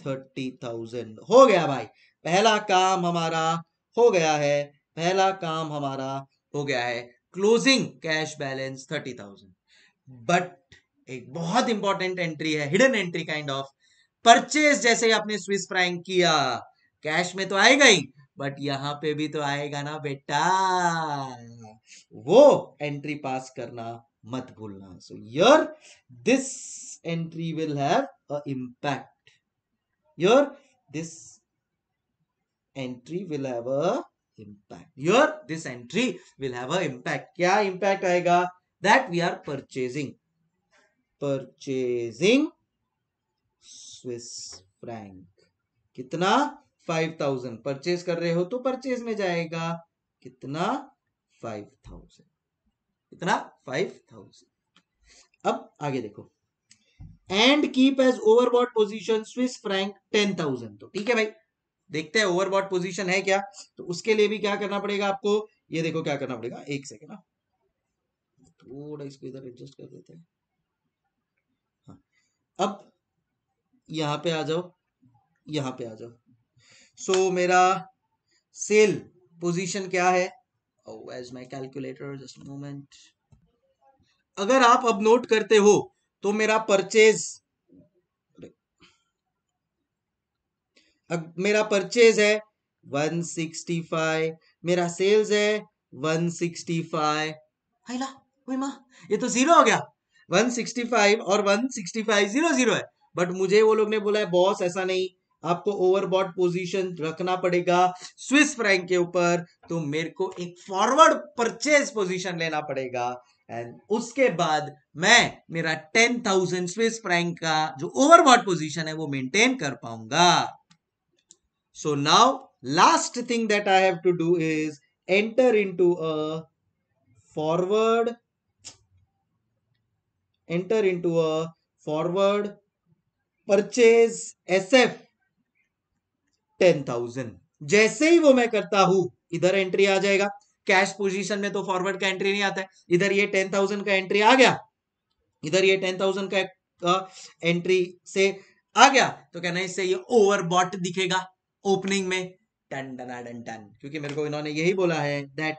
thirty thousand हो गया भाई पहला काम हमारा हो गया है पहला काम हमारा हो गया है closing cash balance thirty thousand but एक बहुत इंपॉर्टेंट एंट्री है hidden entry kind of purchase जैसे आपने स्विस फ्रैंक किया कैश में तो आएगा ही बट यहाँ पे भी तो आएगा ना बेटा वो एंट्री पास करना मत भूलना so your this entry will have a impact your this entry will have a impact your this entry will have a impact क्या इम्पैक्ट आएगा that we are purchasing purchasing Swiss franc कितना फाइव थाउजेंड परचेज कर रहे हो तो परचेज में जाएगा कितना फाइव थाउजेंड कितना फाइव थाउजेंड अब आगे देखो and keep as overbought position Swiss franc ten thousand तो ठीक है भाई देखते हैं ओवरबॉट पोजीशन है क्या तो उसके लिए भी क्या करना पड़ेगा आपको ये देखो क्या करना पड़ेगा एक सेकेंड ना हाँ। थोड़ा इसको इधर एडजस्ट कर देते हैं हाँ अब यहां पे आ जाओ यहां पे आ जाओ सो so, मेरा सेल पोजीशन क्या है as my calculator just moment अगर आप अब नोट करते हो तो मेरा परचेज मेरा परचेज है 165 मेरा सेल्स है 165 आई ला ओए ये तो जीरो हो गया 165 और 165 जीरो जीरो है बट मुझे वो लोग ने बोला है बॉस ऐसा नहीं आपको ओवरबॉट पोजीशन रखना पड़ेगा स्विस फ्रैंक के ऊपर तो मेरे को एक फॉरवर्ड परचेज पोजीशन लेना पड़ेगा एंड उसके बाद मैं मेरा टेन थाउजेंड स्विस फ्रैंक का जो ओवरबॉट पोजीशन है वो मेंटेन कर पाऊंगा so now last thing that I have to do is enter into a forward enter into a forward purchase SF ten thousand जैसे ही वो मैं करता हूं इधर एंट्री आ जाएगा कैश पोजीशन में तो फॉरवर्ड का एंट्री नहीं आता है इधर ये टेन थाउजेंड का एंट्री आ गया इधर ये टेन थाउजेंड का, एंट्री से आ गया तो कहना इससे ये ओवरबॉट दिखेगा ओपनिंग में टन टन टन टन क्योंकि मेरे को इन्होंने यही बोला है that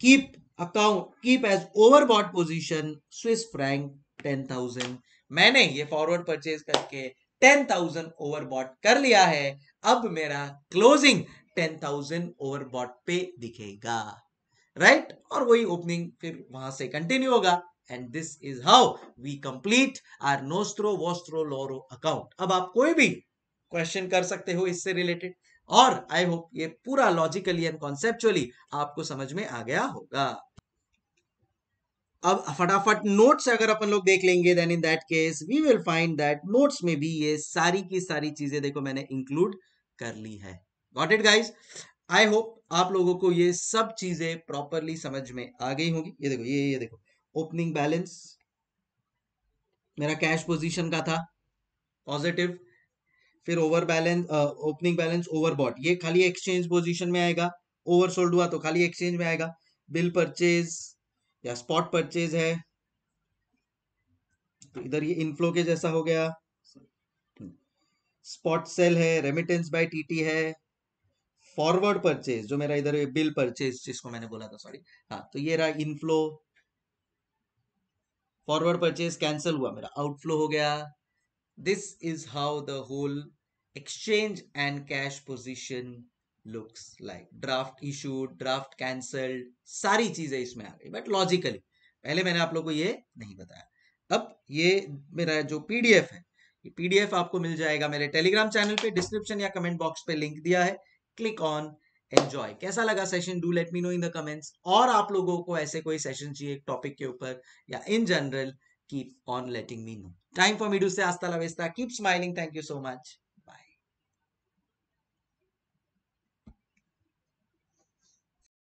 keep account keep as overbought position Swiss franc ten thousand मैंने ये फॉरवर्ड परचेज करके टेन थाउजेंड ओवरबॉट कर लिया है अब मेरा closing ten thousand over bought पे दिखेगा राइट right? और वही ओपनिंग फिर वहां से कंटिन्यू होगा and this is how we complete our nostro vostro loro account अब आप कोई भी क्वेश्चन कर सकते हो इससे रिलेटेड और आई होप ये पूरा लॉजिकली एंड कॉन्सेप्चुअली आपको समझ में आ गया होगा अब फटाफट नोट्स अगर अपन लोग देख लेंगे then in that case we will find that notes में भी ये सारी की सारी चीजें देखो मैंने इंक्लूड कर ली है got it guys I hope आप लोगों को ये सब चीजें प्रॉपरली समझ में आ गई होंगी ये देखो ये ये देखो ओपनिंग बैलेंस मेरा कैश पोजीशन का था पॉजिटिव फिर over balance opening balance over bought ये खाली एक्सचेंज पोजीशन में आएगा ओवर सोल्ड हुआ तो खाली एक्सचेंज में आएगा बिल परचेज या स्पॉट परचेज है तो इधर ये इनफ्लो के जैसा हो गया स्पॉट सेल है रेमिटेंस बाय टीटी है फॉरवर्ड परचेज जो मेरा इधर बिल परचेज जिसको मैंने बोला था सॉरी हाँ तो ये रहा इनफ्लो फॉरवर्ड परचेज कैंसिल हुआ मेरा आउटफ्लो हो गया this is how the whole exchange and cash position looks like draft issued draft cancelled सारी चीजें इसमें आ गई बट लॉजिकली पहले मैंने आप लोगों को ये नहीं बताया अब ये मेरा जो पीडीएफ है ये पीडीएफ आपको मिल जाएगा मेरे टेलीग्राम चैनल पे डिस्क्रिप्शन या कमेंट बॉक्स पे लिंक दिया है क्लिक ऑन एंजॉय कैसा लगा session do let me know in the comments और आप लोगों को ऐसे कोई सेशन चाहिए टॉपिक के ऊपर या in general keep on letting me know time for me to say आस्ता लवेस्ता keep smiling thank you so much